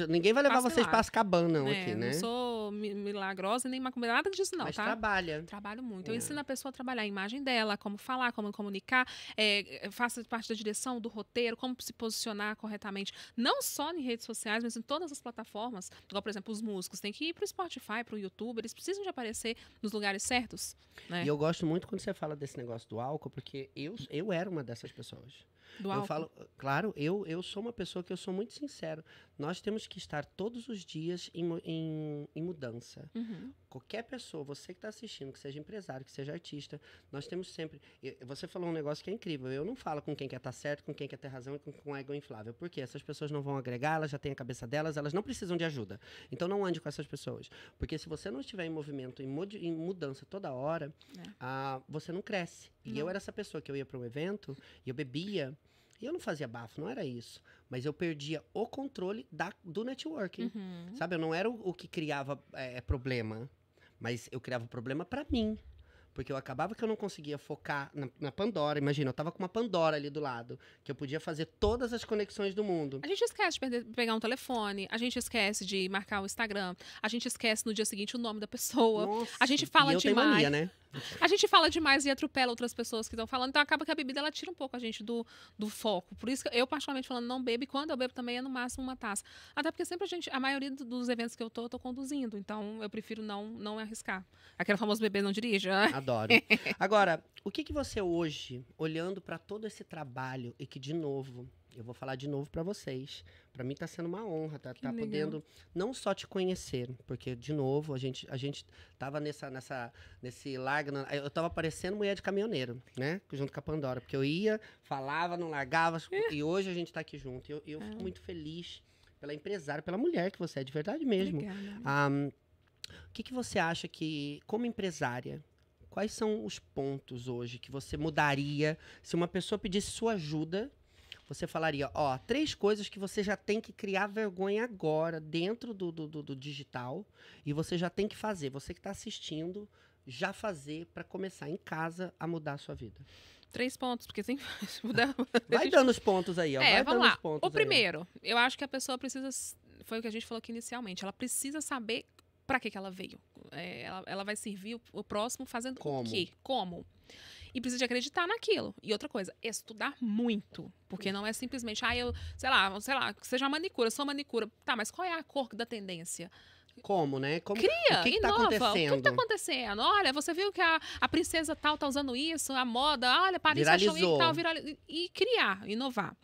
ninguém vai levar vocês para as cabanas, não, é, aqui, né? Não sou milagrosa, nem macumba, nada disso, não, Mas tá? trabalha. Trabalho muito. Eu é. ensino a pessoa a trabalhar a imagem dela, como falar, como comunicar, é, é, faço parte da direção, do roteiro, como se posicionar corretamente. Não só em redes sociais, mas em todas as plataformas. Igual, por exemplo, os músicos têm que ir para o Spotify, para o YouTube, eles precisam de aparecer nos lugares certos. Né? E eu gosto gosto muito quando você fala desse negócio do álcool, porque eu, eu era uma dessas pessoas. Do eu álcool? falo, claro, eu, eu sou uma pessoa que eu sou muito sincero. Nós temos que estar todos os dias em, em, em mudança. Uhum. Qualquer pessoa, você que está assistindo, que seja empresário, que seja artista, nós temos sempre. Você falou um negócio que é incrível. Eu não falo com quem quer estar tá certo, com quem quer ter razão e com, com ego inflável. Porque essas pessoas não vão agregar, elas já têm a cabeça delas, elas não precisam de ajuda. Então não ande com essas pessoas. Porque se você não estiver em movimento, em, em mudança toda hora, é ah, você não cresce. E não. eu era essa pessoa que eu ia para um evento e eu bebia. E eu não fazia bafo, não era isso. Mas eu perdia o controle da, do networking. Uhum. Sabe? Eu não era o, o que criava é, é problema, mas eu criava problema para mim. Porque eu acabava que eu não conseguia focar na, na, Pandora. Imagina, eu tava com uma Pandora ali do lado, que eu podia fazer todas as conexões do mundo. A gente esquece de perder, pegar um telefone, a gente esquece de marcar o Instagram, a gente esquece no dia seguinte o nome da pessoa. Nossa, a gente fala e eu demais. Tenho mania, né? A gente fala demais e atropela outras pessoas que estão falando, então acaba que a bebida ela tira um pouco a gente do, do foco. Por isso que eu, particularmente falando, não bebo, e quando eu bebo também é no máximo uma taça. Até porque sempre a gente, a maioria dos eventos que eu tô, eu tô conduzindo, então eu prefiro não, não arriscar. Aquele famoso bebê não dirige. Né? Adoro. <laughs> Agora, o que, que você hoje, olhando para todo esse trabalho, e que, de novo, eu vou falar de novo para vocês. Para mim está sendo uma honra tá, tá podendo não só te conhecer, porque de novo a gente a gente tava nessa nessa nesse lagna, eu tava parecendo mulher de caminhoneiro, né? Junto com a Pandora, porque eu ia, falava, não largava, é. e hoje a gente está aqui junto. E eu, eu é. fico ah. muito feliz pela empresária, pela mulher que você é de verdade mesmo. Obrigada. Um, ah, o que, que você acha que, como empresária, quais são os pontos hoje que você mudaria se uma pessoa pedisse sua ajuda você falaria, ó, três coisas que você já tem que criar vergonha agora dentro do, do, do, do digital e você já tem que fazer. Você que está assistindo, já fazer para começar em casa a mudar a sua vida? Três pontos, porque tem <laughs> mudar. Vai dando os pontos aí, ó. É, Vai vamos lá. o primeiro, aí. eu acho que a pessoa precisa. Foi o que a gente falou aqui inicialmente. Ela precisa saber para que, que ela veio. É, ela, ela vai servir o, o próximo fazendo Como? o quê? Como? e precisa de acreditar naquilo. E outra coisa, estudar muito. Porque não é simplesmente, ah, eu, sei lá, sei lá, seja manicura, sou manicura. Tá, mas qual é a cor da tendência? Como, né? Como, Cria, o que, que tá acontecendo? O que, que tá acontecendo? Olha, você viu que a, a princesa tal tá usando isso, a moda, olha, Paris Viralizou. achou tal, e criar, inovar.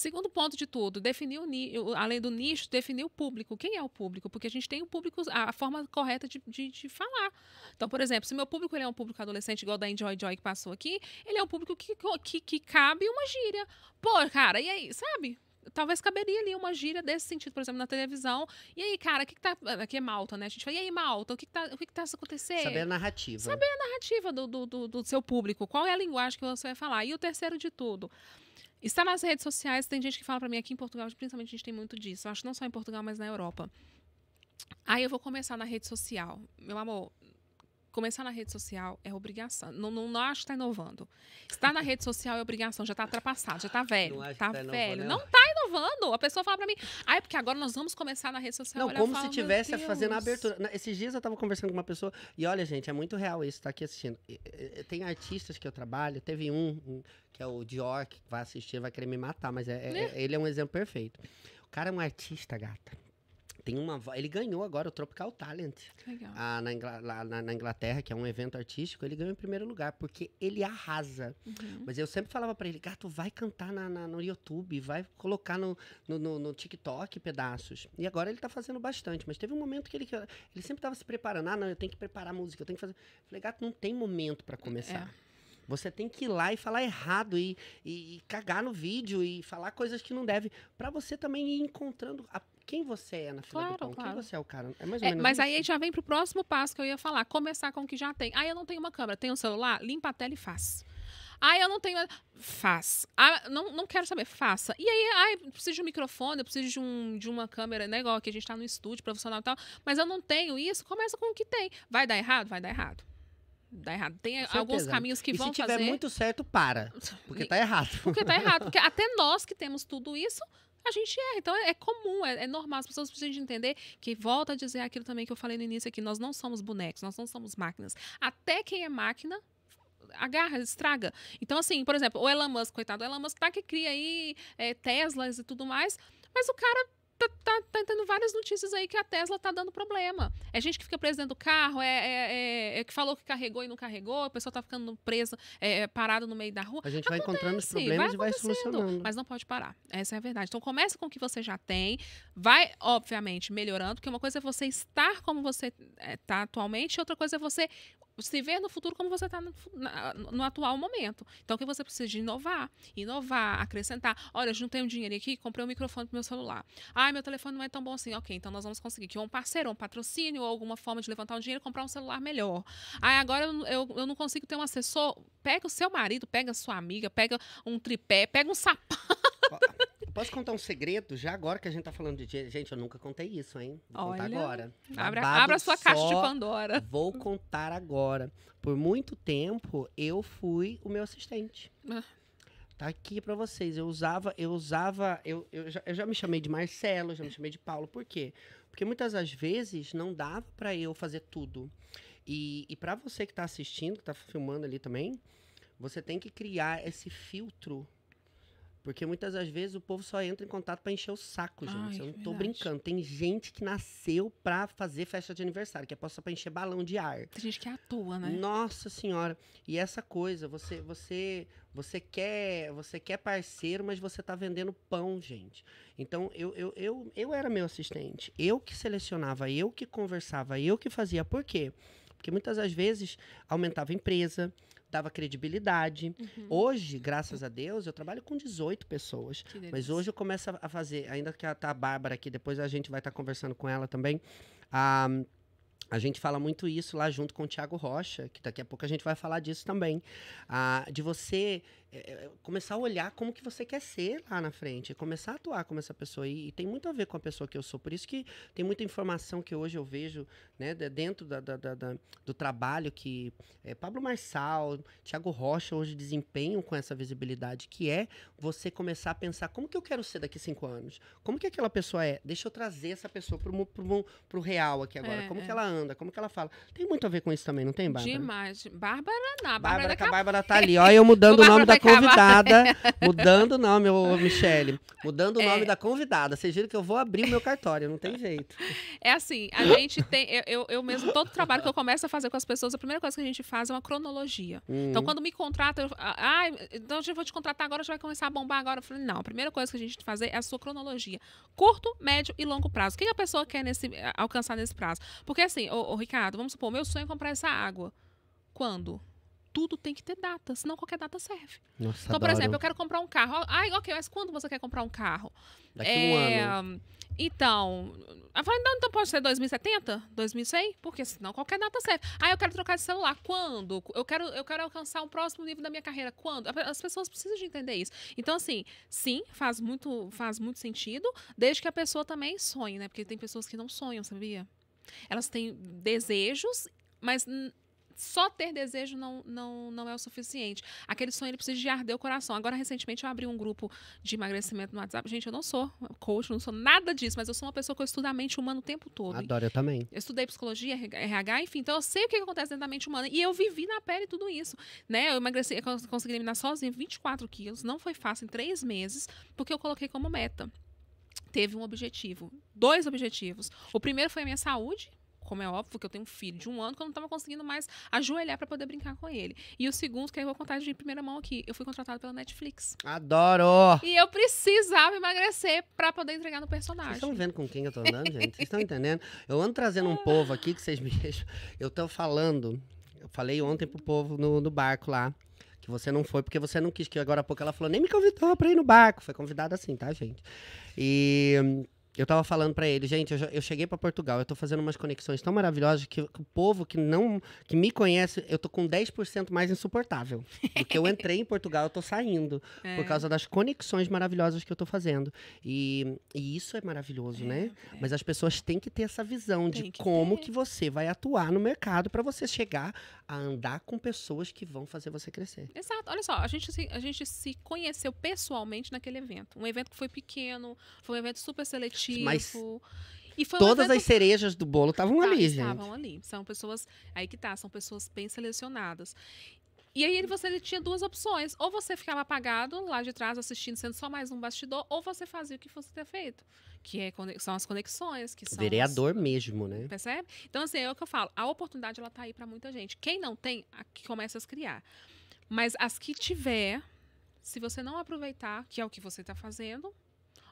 Segundo ponto de tudo, definir o além do nicho, definir o público. Quem é o público? Porque a gente tem o público, a forma correta de, de, de falar. Então, por exemplo, se meu público ele é um público adolescente, igual da Enjoy Joy que passou aqui, ele é um público que, que, que cabe uma gíria. Pô, cara, e aí, sabe? talvez caberia ali uma gíria desse sentido, por exemplo, na televisão. E aí, cara, o que, que tá. Aqui é malta, né? A gente fala, e aí, malta, o que, que, tá, o que, que tá acontecendo? Saber a narrativa. Saber a narrativa do, do, do, do seu público, qual é a linguagem que você vai falar. E o terceiro de tudo Está nas redes sociais, tem gente que fala para mim aqui em Portugal, principalmente a gente tem muito disso. Eu acho não só em Portugal, mas na Europa. Aí eu vou começar na rede social. Meu amor, Começar na rede social é obrigação. Não, não, não acho que está inovando. Estar na rede social é obrigação, já está ultrapassado, já está tá tá velho. Não tá, velho. Não está inovando. A pessoa fala para mim, ah, é porque agora nós vamos começar na rede social. Não, como falo, se tivesse fazendo a abertura. Esses dias eu estava conversando com uma pessoa, e olha, gente, é muito real isso, está aqui assistindo. Tem artistas que eu trabalho, teve um, que é o Dior, que vai assistir, vai querer me matar, mas é, é. Né? é ele é um exemplo perfeito. O cara é um artista, gata tem uma Ele ganhou agora o Tropical Talent. Legal. Ah, na, Ingl... lá, na, na, Inglaterra, que é um evento artístico, ele ganhou em primeiro lugar, porque ele arrasa. Uhum. Mas eu sempre falava para ele, gato, vai cantar na, na, no YouTube, vai colocar no, no, no, no, TikTok pedaços. E agora ele tá fazendo bastante, mas teve um momento que ele, ele sempre tava se preparando. Ah, não, eu tenho que preparar a música, eu tenho que fazer. falei, gato, não tem momento para começar. É. Você tem que ir lá e falar errado e, e, e, cagar no vídeo e falar coisas que não deve, para você também ir encontrando a, quem você é na fila claro, do pão, claro. quem você é o cara. É mais ou é, Mas isso? aí já vem pro próximo passo que eu ia falar, começar com o que já tem. Ah, eu não tenho uma câmera, tenho um celular, limpa a tela e faz. Ah, eu não tenho. Faz. Ah, não, não quero saber. Faça. E aí, ah, eu preciso de um microfone, eu preciso de, um, de uma câmera, né? Igual que a gente está no estúdio profissional e tal. Mas eu não tenho isso. Começa com o que tem. Vai dar errado? Vai dar errado. Dá errado. Tem alguns caminhos que e vão fazer... se tiver fazer... muito certo, para. Porque <laughs> está errado. Porque está errado. Porque <laughs> até nós que temos tudo isso, a gente erra. Então é, é, comum, é, é, normal. As pessoas precisam entender que, volta a dizer aquilo também que eu falei no início aqui, nós não somos bonecos, nós não somos máquinas. Até quem é máquina agarra, estraga. Então, assim, por exemplo, o Elon Musk, coitado, o Elon Musk tá que cria aí é, Teslas e tudo mais, mas o cara tá, tá, tá tendo várias notícias aí que a Tesla tá dando problema. É gente que fica presa dentro do carro, é, é, é, é que falou que carregou e não carregou, a pessoa tá ficando presa, é, é no meio da rua. A gente Acontece, vai encontrando os problemas vai e vai solucionando. Mas não pode parar. Essa é a verdade. Então começa com o que você já tem, vai, obviamente, melhorando, porque uma coisa é você estar como você está é, atualmente, outra coisa é você se ver no futuro como você está no, no, atual momento. Então, o que você precisa de inovar? Inovar, acrescentar. Olha, eu não tenho dinheiro aqui, comprei um microfone para meu celular. Ah, meu telefone não é tão bom assim. Ok, então nós vamos conseguir que um parceiro, um patrocínio ou alguma forma de levantar um dinheiro e comprar um celular melhor. Ah, agora eu, eu, eu, não consigo ter um assessor. Pega o seu marido, pega a sua amiga, pega um tripé, pega um sapato. Posso contar um segredo? Já agora que a gente tá falando de dinheiro. Gente, eu nunca contei isso, hein? Vou Olha, contar agora. Abra, a sua caixa de Pandora. <laughs> Vou contar agora. Por muito tempo, eu fui o meu assistente. Ah. Tá aqui para vocês. Eu usava, eu usava, eu, eu já, eu, já, me chamei de Marcelo, já me chamei de Paulo. Por quê? Porque muitas das vezes não dava para eu fazer tudo. E, e para você que tá assistindo, que tá filmando ali também, você tem que criar esse filtro porque muitas das vezes o povo só entra em contato para encher o saco, gente. Ai, eu não tô brincando. Tem gente que nasceu para fazer festa de aniversário, que é só pra encher balão de ar. Tem gente que é à toa, né? Nossa senhora. E essa coisa, você você você quer você quer parceiro, mas você tá vendendo pão, gente. Então, eu, eu, eu, eu era meu assistente. Eu que selecionava, eu que conversava, eu que fazia. Por quê? Porque muitas das vezes aumentava a empresa, dava credibilidade. Uhum. Hoje, graças a Deus, eu trabalho com 18 pessoas. Mas hoje eu começo a fazer, ainda que tá a Bárbara aqui, depois a gente vai estar tá conversando com ela também. A, a gente fala muito isso lá junto com o Tiago Rocha, que daqui a pouco a gente vai falar disso também. de você é, é, começar a olhar como que você quer ser lá na frente, começar a atuar como essa pessoa e, e, tem muito a ver com a pessoa que eu sou. Por isso que tem muita informação que hoje eu vejo, né, dentro da, da, da, da do trabalho que é, Pablo Marçal, Thiago Rocha hoje desempenham com essa visibilidade, que é você começar a pensar como que eu quero ser daqui cinco anos, como que aquela pessoa é. Deixa eu trazer essa pessoa pro, pro, pro real aqui agora. É, como é. que ela anda, como que ela fala. Tem muito a ver com isso também, não tem, Bárbara? Demais. Bárbara não. Bárbara, Bárbara, que a Bárbara tá ali. Olha <laughs> eu mudando o, o nome tá da convidada. <laughs> Mudando o nome, Michele. Mudando o é. nome é. da convidada. Vocês viram que eu vou abrir o meu cartório, não tem jeito. É assim, a gente tem. Eu, eu, eu mesmo, todo trabalho que eu começo a fazer com as pessoas, a primeira coisa que a gente faz é uma cronologia. Uhum. Então, quando me contrata, eu, ah, então eu vou te contratar agora, já vai começar a bombar agora. Eu falei, não, a primeira coisa que a gente tem que fazer é a sua cronologia. Curto, médio e longo prazo. O que a pessoa quer nesse, alcançar nesse prazo? Porque assim, o Ricardo, vamos supor, meu sonho é comprar essa água. Quando? tudo tem que ter data, senão qualquer data serve. Nossa, então, por adoro. exemplo, eu quero comprar um carro. Ai, ok, mas quando você quer comprar um carro? Daqui é, um ano. Então, eu falei, não, então pode ser 2070, 2100, porque senão qualquer data serve. Ah, eu quero trocar de celular, quando? Eu quero, eu quero alcançar um próximo nível da minha carreira, quando? As pessoas precisam de entender isso. Então, assim, sim, faz muito, faz muito sentido, desde que a pessoa também sonhe, né? Porque tem pessoas que não sonham, sabia? Elas têm desejos mas só ter desejo não, não, não é o suficiente. Aquele sonho ele precisa de arder o coração. Agora, recentemente, eu abri um grupo de emagrecimento no WhatsApp. Gente, eu não sou coach, não sou nada disso, mas eu sou uma pessoa que eu estudo a mente humana o tempo todo. Adoro, eu também. Eu estudei psicologia, RH, enfim, então eu sei o que acontece dentro da mente humana. E eu vivi na pele tudo isso. Né? Eu emagreci, eu consegui eliminar sozinha 24 quilos, não foi fácil em três meses, porque eu coloquei como meta. Teve um objetivo, dois objetivos. O primeiro foi a minha saúde, como é óbvio que eu tenho um filho de um ano que eu não estava conseguindo mais ajoelhar para poder brincar com ele. E o segundo, que eu vou contar de primeira mão aqui, eu fui contratada pela Netflix. Adoro! E eu precisava emagrecer para poder entregar no personagem. Vocês estão vendo com quem eu tô andando, gente? Vocês estão entendendo? Eu ando trazendo um povo aqui que vocês me deixam. Eu tô falando, eu falei ontem pro povo no, no barco lá que você não foi porque você não quis, que agora há pouco ela falou, nem me convidou pra ir no barco. Foi convidada assim, tá, gente? E eu tava falando para ele, gente, eu, já, eu cheguei para Portugal, eu tô fazendo umas conexões tão maravilhosas que o povo que não que me conhece, eu tô com 10% mais insuportável. Porque eu entrei em Portugal, eu tô saindo <laughs> é. por causa das conexões maravilhosas que eu tô fazendo. E, e isso é maravilhoso, é, né? É. Mas as pessoas têm que ter essa visão Tem de que como ter. que você vai atuar no mercado para você chegar a andar com pessoas que vão fazer você crescer. Exato. Olha só, a gente se, a gente se conheceu pessoalmente naquele evento. Um evento que foi pequeno, foi um evento super seletivo mas tipo, todas evento... as cerejas do bolo estavam tá, ali, estavam gente. Estavam ali. São pessoas. Aí que tá, são pessoas bem selecionadas. E aí você ele tinha duas opções. Ou você ficava apagado lá de trás assistindo, sendo só mais um bastidor, ou você fazia o que fosse ter feito. Que é, são as conexões, que são. Vereador mesmo, né? Percebe? Então, assim, é o que eu falo. A oportunidade ela tá aí para muita gente. Quem não tem, que começa a criar. Mas as que tiver, se você não aproveitar, que é o que você está fazendo,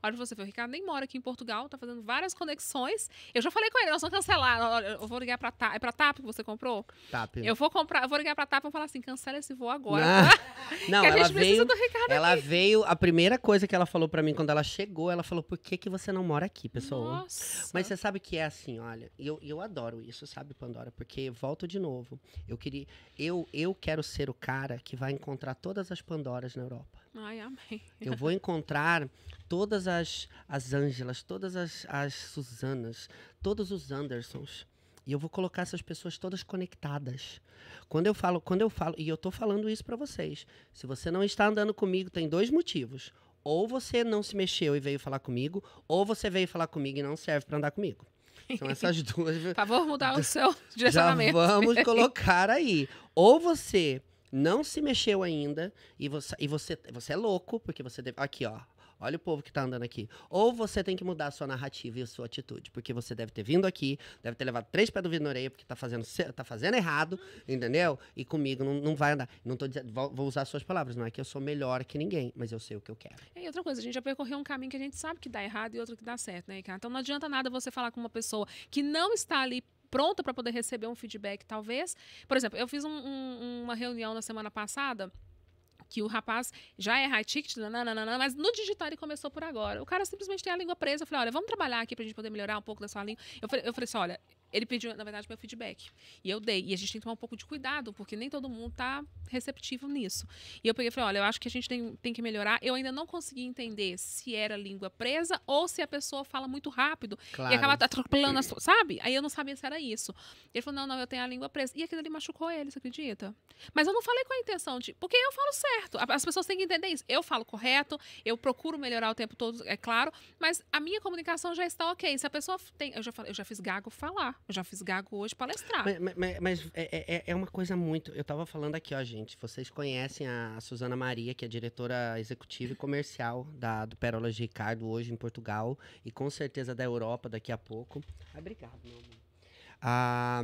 Olha você, ver, o Ricardo nem mora aqui em Portugal, tá fazendo várias conexões. Eu já falei com ele, nós vamos cancelar. Eu vou ligar pra TAP. É pra TAP que você comprou? TAP. Eu vou comprar, eu vou ligar pra TAP e vou falar assim: cancela esse voo agora. Ah. <laughs> Não, ela veio. ela aqui. veio. A primeira coisa que ela falou para mim quando ela chegou, ela falou: por que, que você não mora aqui, pessoal? Nossa. Mas você sabe que é assim, olha, eu, eu adoro isso, sabe, Pandora? Porque volto de novo. Eu queria. Eu, eu quero ser o cara que vai encontrar todas as Pandoras na Europa. Ai, amém. Eu vou encontrar todas as, as Ângelas, todas as, as Susanas, todos os Andersons. E eu vou colocar essas pessoas todas conectadas. Quando eu falo, quando eu falo, e eu estou falando isso para vocês. Se você não está andando comigo, tem dois motivos. Ou você não se mexeu e veio falar comigo, ou você veio falar comigo e não serve para andar comigo. São essas <laughs> duas. Por favor, mudar o seu <laughs> direcionamento. Já vamos <laughs> colocar aí. Ou você não se mexeu ainda e você, e você, você é louco, porque você deve. Aqui, ó. Olha o povo que tá andando aqui. Ou você tem que mudar a sua narrativa e a sua atitude, porque você deve ter vindo aqui, deve ter levado três pés do vidro na orelha, porque tá fazendo, tá fazendo errado, entendeu? E comigo não, não vai andar. Não tô dizendo, vou, usar suas palavras, não é que eu sou melhor que ninguém, mas eu sei o que eu quero. E outra coisa, a gente já percorreu um caminho que a gente sabe que dá errado e outro que dá certo, né, Ricardo? Então não adianta nada você falar com uma pessoa que não está ali pronta para poder receber um feedback, talvez. Por exemplo, eu fiz um, um, uma reunião na semana passada que o rapaz já é high ticket, nananana, mas no digital ele começou por agora. O cara simplesmente tem a língua presa. Eu falei, olha, vamos trabalhar aqui pra gente poder melhorar um pouco da sua língua. Eu falei, eu falei assim, olha, ele pediu, na verdade, meu feedback. E eu dei. E a gente tem que tomar um pouco de cuidado, porque nem todo mundo tá receptivo nisso. E eu peguei e falei: olha, eu acho que a gente tem, tem que melhorar. Eu ainda não consegui entender se era língua presa ou se a pessoa fala muito rápido claro. e acaba atropelando, as, sabe? Aí eu não sabia se era isso. Ele falou: não, não, eu tenho a língua presa. E aquilo ali machucou ele, você acredita? Mas eu não falei com a intenção de. Porque eu falo certo. As pessoas têm que entender isso. Eu falo correto, eu procuro melhorar o tempo todo, é claro, mas a minha comunicação já está ok. Se a pessoa tem. Eu já, falei, eu já fiz gago falar. Eu já fiz gago hoje palestrar. Mas, mas, mas é, é, é, é, uma coisa muito. Eu estava falando aqui, ó, gente. Vocês conhecem a Suzana Maria, que é diretora executiva e comercial da, do Pérolas de Ricardo hoje em Portugal e com certeza da Europa daqui a pouco. Ah, obrigado, meu amor. Ah,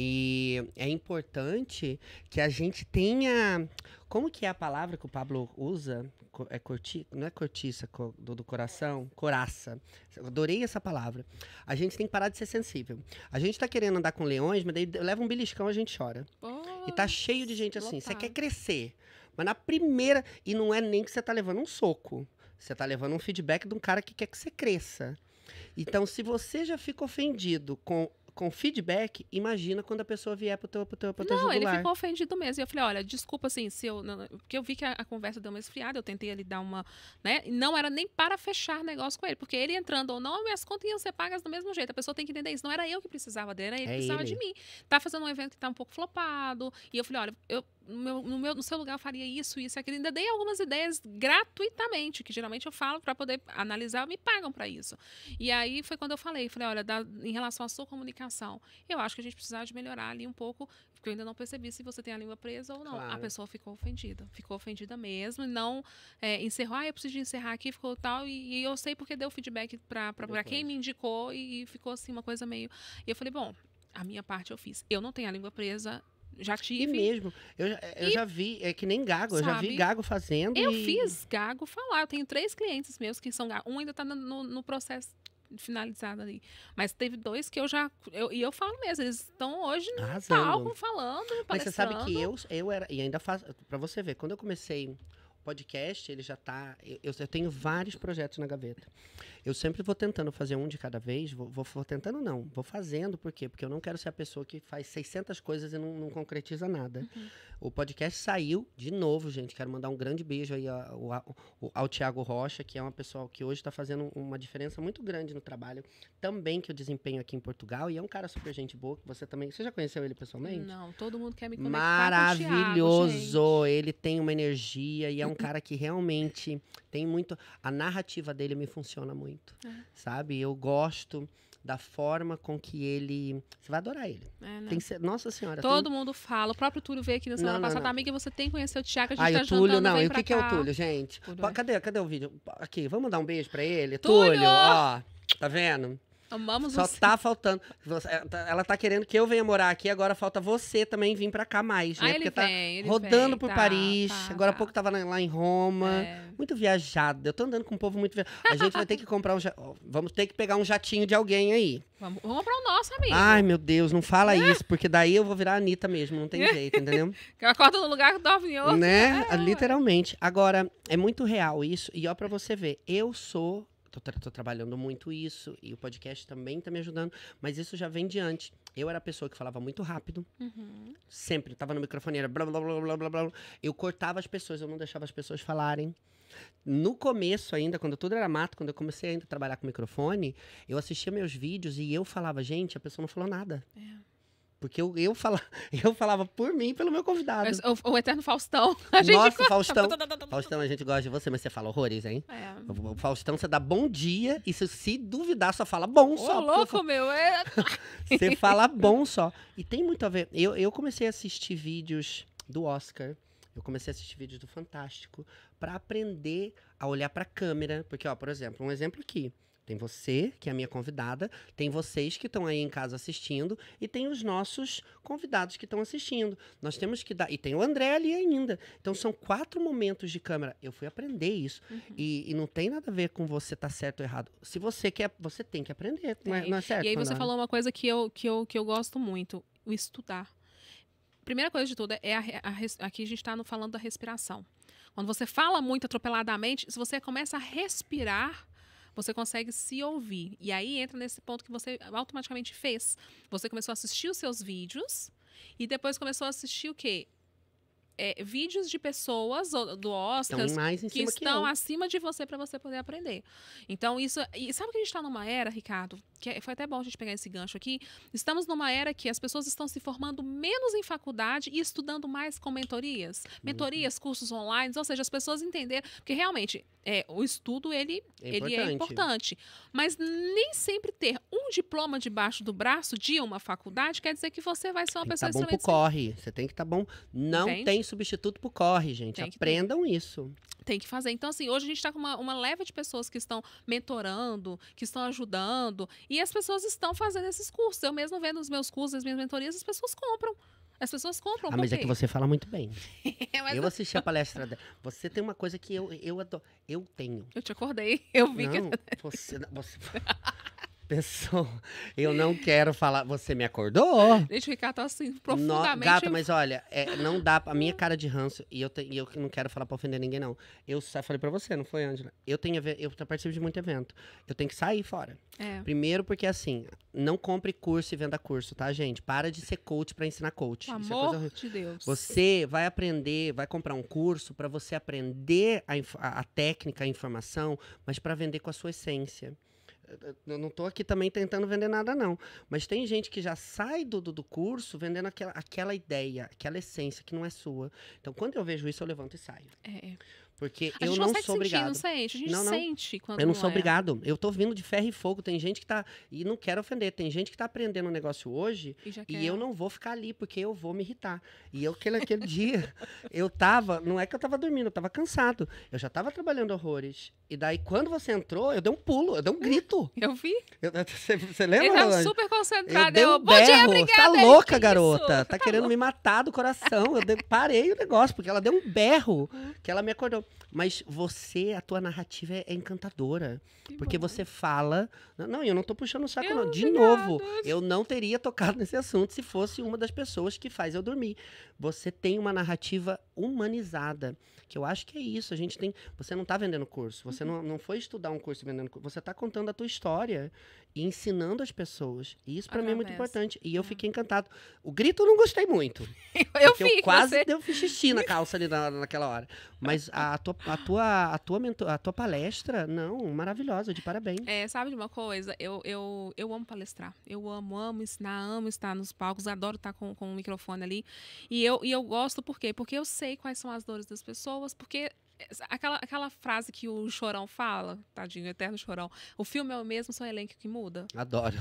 e é importante que a gente tenha. Como que é a palavra que o Pablo usa? É corti, não é cortiça do, do coração? Coraça. Adorei essa palavra. A gente tem que parar de ser sensível. A gente tá querendo andar com leões, mas daí leva um beliscão a gente chora. e tá cheio de gente assim. Você quer crescer. Mas na primeira. E não é nem que você tá levando um soco. Você tá levando um feedback de um cara que quer que você cresça. Então, se você já fica ofendido com com feedback, imagina quando a pessoa vier pro teu, pro teu, pro teu Não, jugular. ele ficou ofendido mesmo. E eu falei, olha, desculpa, assim, se eu... Não, porque eu vi que a, a, conversa deu uma esfriada, eu tentei ali dar uma... Né? Não era nem para fechar negócio com ele, porque ele entrando ou não, minhas contas iam ser pagas do mesmo jeito. A pessoa tem que entender isso. Não era eu que precisava dele, era ele é que precisava ele. de mim. Tá fazendo um evento que tá um pouco flopado. E eu falei, olha, eu, no, meu, no, meu, no seu lugar eu faria isso, isso, aquilo. Ainda dei algumas ideias gratuitamente, que geralmente eu falo para poder analisar, me pagam para isso. E aí foi quando eu falei, falei, olha, da, em relação à sua comunicação, eu acho que a gente precisava de melhorar ali um pouco, porque eu ainda não percebi se você tem a língua presa ou não. Claro. A pessoa ficou ofendida. Ficou ofendida mesmo, não é, encerrou, ah, eu preciso de encerrar aqui, ficou tal, e, e eu sei porque deu feedback para quem me indicou e, e ficou assim uma coisa meio. E eu falei, bom, a minha parte eu fiz. Eu não tenho a língua presa, já tive. E mesmo. Eu, eu e, já vi, é que nem gago, sabe, eu já vi gago fazendo. Eu e... fiz gago falar. Eu tenho três clientes meus que são gago. Um ainda está no, no, processo finalizado ali. Mas teve dois que eu já. Eu, e eu falo mesmo, eles estão hoje no palco falando. Mas você sabe que eu, eu era. E ainda faço. Pra você ver, quando eu comecei podcast, ele já tá. Eu, eu, tenho vários projetos na gaveta. Eu sempre vou tentando fazer um de cada vez. Vou, vou, vou, tentando, não. Vou fazendo, por quê? Porque eu não quero ser a pessoa que faz 600 coisas e não, não concretiza nada. Uhum. O podcast saiu de novo, gente. Quero mandar um grande beijo aí ao, ao, ao Tiago Rocha, que é uma pessoa que hoje está fazendo uma diferença muito grande no trabalho também que eu desempenho aqui em Portugal. E é um cara super gente boa, você também. Você já conheceu ele pessoalmente? Não, todo mundo quer me conectar Maravilhoso! Com o Thiago, ele tem uma energia e é um cara que realmente tem muito. A narrativa dele me funciona muito, uhum. sabe? Eu gosto da forma com que ele. Você vai adorar ele. É, né? ser... Nossa Senhora. Todo tem... mundo fala. O próprio Túlio veio aqui na semana não, passada. Não. Amiga, você tem que conhecer o Tiago. A gente Ai, tá o Túlio, jantando, não. E o que, que, é o Túlio, gente? cadê, cadê o vídeo? Aqui, vamos dar um beijo pra ele? Túlio, Túlio ó. Tá vendo? Amamos Só você. tá faltando. Ela tá querendo que eu venha morar aqui, agora falta você também vir pra cá mais, né? Ah, ele Porque tá vem, ele rodando vem, por tá, Paris. tá, agora há tá. pouco tava lá em Roma. É. Muito viajada. Eu tô andando com um povo muito viajado. A gente vai ter que comprar um. ja- Vamos ter que pegar um jatinho de alguém aí. Vamos, vamos comprar o nosso, amigo. Ai, meu Deus, não fala é. isso, porque daí eu vou virar a Anitta mesmo, não tem é. jeito, entendeu? <laughs> Que acorda no lugar que dorme em outro. né? É. Literalmente. Agora, é muito real isso. E ó, pra você ver, eu sou tô, tra tô, trabalhando muito isso e o podcast também tá me ajudando, mas isso já vem diante. Eu era a pessoa que falava muito rápido, uhum. sempre tava no microfone, era blá, blá, blá, blá, blá, blá. Eu cortava as pessoas, eu não deixava as pessoas falarem. No começo ainda, quando tudo era mato, quando eu comecei ainda a trabalhar com microfone, eu assistia meus vídeos e eu falava, gente, a pessoa não falou nada. É. Porque eu, eu, fala, <laughs> eu falava por mim pelo meu convidado. O, o eterno Faustão. <laughs> A gente Nossa, Faustão. Tá, tá, tá, Faustão, a gente gosta de você, mas você fala horrores, hein? É. O, o Faustão, você dá bom dia e se, se duvidar, só fala bom Ô, só. Ô, louco, meu. É... <laughs> você fala bom só. E tem muito a ver. Eu, eu comecei a assistir vídeos do Oscar. Eu comecei a assistir vídeos do Fantástico para aprender a olhar para câmera, porque ó, por exemplo, um exemplo aqui. Tem você, que é a minha convidada, tem vocês que estão aí em casa assistindo e tem os nossos convidados que estão assistindo. Nós temos que dar. E tem o André ali ainda. Então são quatro momentos de câmera. Eu fui aprender isso. Uhum. E, e, não tem nada a ver com você estar tá certo ou errado. Se você quer, você tem que aprender. Tem. Não, é, não é, certo. E aí você falou uma coisa que eu, que eu, que eu gosto muito: o estudar. Primeira coisa de tudo é a, a, a aqui a gente está falando da respiração. Quando você fala muito atropeladamente, se você começa a respirar, você consegue se ouvir. E aí entra nesse ponto que você automaticamente fez. Você começou a assistir os seus vídeos e depois começou a assistir o quê? é, vídeos de pessoas do Oscar que estão que acima de você para você poder aprender. Então, isso. E sabe que a gente está numa era, Ricardo? Que é, foi até bom a gente pegar esse gancho aqui. Estamos numa era que as pessoas estão se formando menos em faculdade e estudando mais com mentorias. Uhum. Mentorias, uhum. cursos online, ou seja, as pessoas entenderam. Porque realmente, é, o estudo ele é, ele é importante. Mas nem sempre ter um um diploma debaixo do braço de uma faculdade quer dizer que você vai ser uma tem tá pessoa tá bom pro corre. Você tem que estar tá bom. Não Entende? tem substituto pro corre, gente. Aprendam isso. Tem que fazer. Então, assim, hoje a gente está com uma, uma leva de pessoas que estão mentorando, que estão ajudando, e as pessoas estão fazendo esses cursos. Eu mesmo vendo os meus cursos, as minhas mentorias, as pessoas compram. As pessoas compram. Ah, mas é que você fala muito bem. <laughs> É, eu assisti a palestra dela. Você tem uma coisa que eu, eu adoro. Eu tenho. Eu te acordei. <laughs> Eu vi não, que. <laughs> Você, você pessoa. Eu não quero falar. Você me acordou? Deixa o Ricardo tá, assim, profundamente. No, gata, mas olha, é, não dá. A minha cara de ranço, e eu, te, e eu não quero falar pra ofender ninguém, não. Eu só falei pra você, não foi, Angela? Eu tenho eu participo de muito evento. Eu tenho que sair fora. É. Primeiro, porque assim, não compre curso e venda curso, tá, gente? Para de ser coach pra ensinar coach. Pelo Isso amor é coisa... de Deus. Você vai aprender, vai comprar um curso pra você aprender a, a, a técnica, a informação, mas pra vender com a sua essência eu não estou aqui também tentando vender nada, não. Mas tem gente que já sai do, do, curso vendendo aquela, aquela ideia, aquela essência que não é sua. Então, quando eu vejo isso, eu levanto e saio. É. é. Porque a eu não sou sentir, obrigado. Não sente, a gente não, não. sente quando Eu não, não sou é. obrigado. Eu tô vindo de ferro e fogo. Tem gente que tá. E não quero ofender. Tem gente que tá aprendendo um negócio hoje e, e eu não vou ficar ali, porque eu vou me irritar. E eu, aquele, aquele dia, <laughs> eu tava. Não é que eu tava dormindo, eu tava cansado. Eu já tava trabalhando horrores. E daí, quando você entrou, eu dei um pulo, eu dei um grito. <laughs> Eu vi. Você lembra? Eu tava super concentrada. Eu, dei um eu berro. Bom dia, obrigada. Você tá louca, que garota. Tá, tá, querendo me matar do coração. Eu dei, parei o negócio, porque ela deu um berro uhum. que ela me acordou. Mas você, a tua narrativa é, é, encantadora. Que porque bom. você fala. Não, eu não tô puxando o saco, eu não. De novo, eu não teria tocado nesse assunto se fosse uma das pessoas que faz eu dormir. Você tem uma narrativa humanizada. Que eu acho que é isso. A gente tem. Você não tá vendendo curso. Você uhum. não, não foi estudar um curso vendendo curso. Você tá contando a tua história e ensinando as pessoas. E isso para mim é muito importante. E eu uhum. fiquei encantado. O grito eu não gostei muito. <laughs> eu vi, eu quase você... deu xixi na <laughs> calça ali na, naquela hora. Mas a tua, a tua, a tua, a tua palestra, não, maravilhosa, de parabéns. É, sabe de uma coisa? Eu, eu, eu amo palestrar. Eu amo, amo ensinar, amo estar nos palcos, adoro estar com, com o microfone ali. E eu, e eu gosto por quê? Porque eu sei quais são as dores das pessoas, porque Aquela, aquela frase que o Chorão fala, tadinho, eterno Chorão. O filme é o mesmo, só o elenco que muda. Adoro.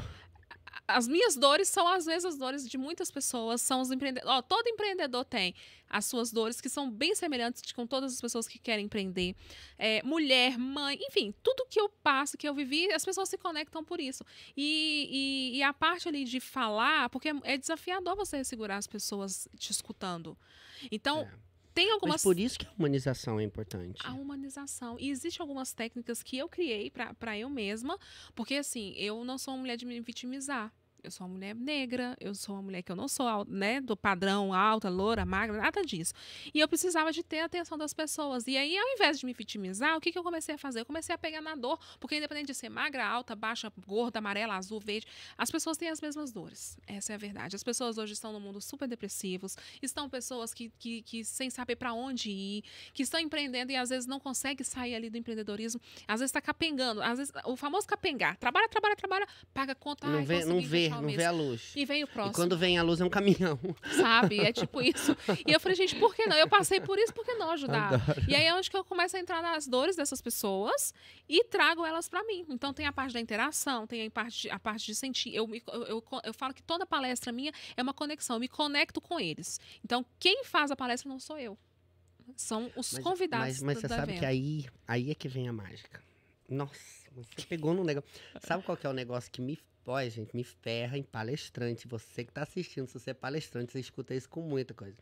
As minhas dores são às vezes as dores de muitas pessoas, são os empreendedores. Oh, todo empreendedor tem as suas dores, que são bem semelhantes com todas as pessoas que querem empreender. É, mulher, mãe, enfim, tudo que eu passo, que eu vivi, as pessoas se conectam por isso. E, e, e a parte ali de falar, porque é, é desafiador você segurar as pessoas te escutando. Então, é. Tem algumas. Mas por isso que a humanização é importante. A humanização. E existem algumas técnicas que eu criei para eu mesma, porque assim, eu não sou uma mulher de me vitimizar. Eu sou uma mulher negra, eu sou uma mulher que eu não sou né, do padrão alta, loura, magra, nada disso. E eu precisava de ter a atenção das pessoas. E aí, ao invés de me vitimizar, o que, que eu comecei a fazer? Eu comecei a pegar na dor, porque independente de ser magra, alta, baixa, gorda, amarela, azul, verde, as pessoas têm as mesmas dores. Essa é a verdade. As pessoas hoje estão no mundo super depressivos, estão pessoas que, que, que sem saber para onde ir, que estão empreendendo e às vezes não conseguem sair ali do empreendedorismo, às vezes está capengando, às vezes o famoso capengar. Trabalha, trabalha, trabalha, paga conta. Não ai, vê, não vê não vê a luz. E vem o próximo. E quando vem a luz é um caminhão. Sabe? É tipo isso. E eu falei, gente, por que não? Eu passei por isso, por que não ajudar? Adoro. E aí é onde que eu começo a entrar nas dores dessas pessoas e trago elas para mim. Então tem a parte da interação, tem a parte, a parte de sentir. Eu, eu, eu, eu falo que toda palestra minha é uma conexão, eu me conecto com eles. Então quem faz a palestra não sou eu. São os mas, convidados. Mas, mas você sabe evento. que aí, aí é que vem a mágica. Nossa você pegou num negócio. Sabe qual que é o negócio que me. Ó, gente, me ferra em palestrante. Você que tá assistindo, se você é palestrante, você escuta isso com muita coisa.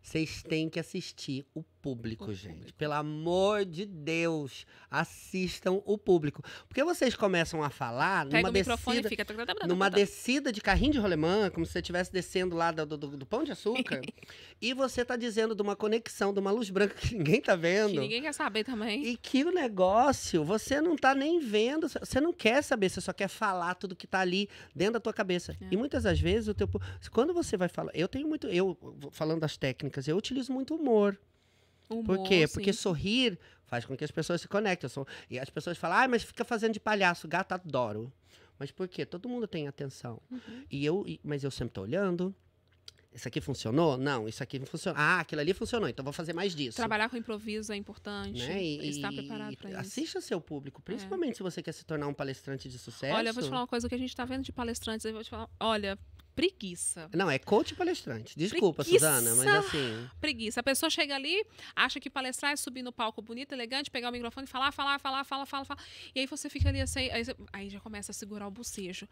Vocês têm que assistir o público, o gente. Público. Pelo amor de Deus, assistam o público. Porque vocês começam a falar Pega numa descida. Fica... Numa descida de carrinho de rolemã, como se você estivesse descendo lá do, do, do, pão de açúcar. <laughs> e você tá dizendo de uma conexão, de uma luz branca que ninguém tá vendo. Que ninguém quer saber também. E que o negócio, você não tá nem vendo vendo, você não quer saber, você só quer falar tudo que está ali dentro da tua cabeça. É. E muitas das vezes o teu quando você vai falar, eu tenho muito, eu falando das técnicas, eu utilizo muito humor. humor Por quê? Sim. Porque sorrir faz com que as pessoas se conectem. Sou, e as pessoas falam, ah, mas fica fazendo de palhaço, gato, adoro. Mas por quê? Todo mundo tem atenção. Uhum. E eu, mas eu sempre tô olhando, isso aqui funcionou? Não, isso aqui não funcionou. Ah, aquilo ali funcionou, então vou fazer mais disso. Trabalhar com improviso é importante. Né? E, estar preparado para isso. Assista seu público, é. principalmente é. se você quer se tornar um palestrante de sucesso. Olha, eu vou te falar uma coisa que a gente está vendo de palestrantes. Eu vou te falar, olha, preguiça. Não, é coach palestrante. Desculpa, preguiça. Suzana, mas assim. Preguiça. A pessoa chega ali, acha que palestrar é subir no palco bonito, elegante, pegar o microfone, falar, falar, falar, falar, falar, falar. E aí você fica ali assim, aí, aí já começa a segurar o bocejo.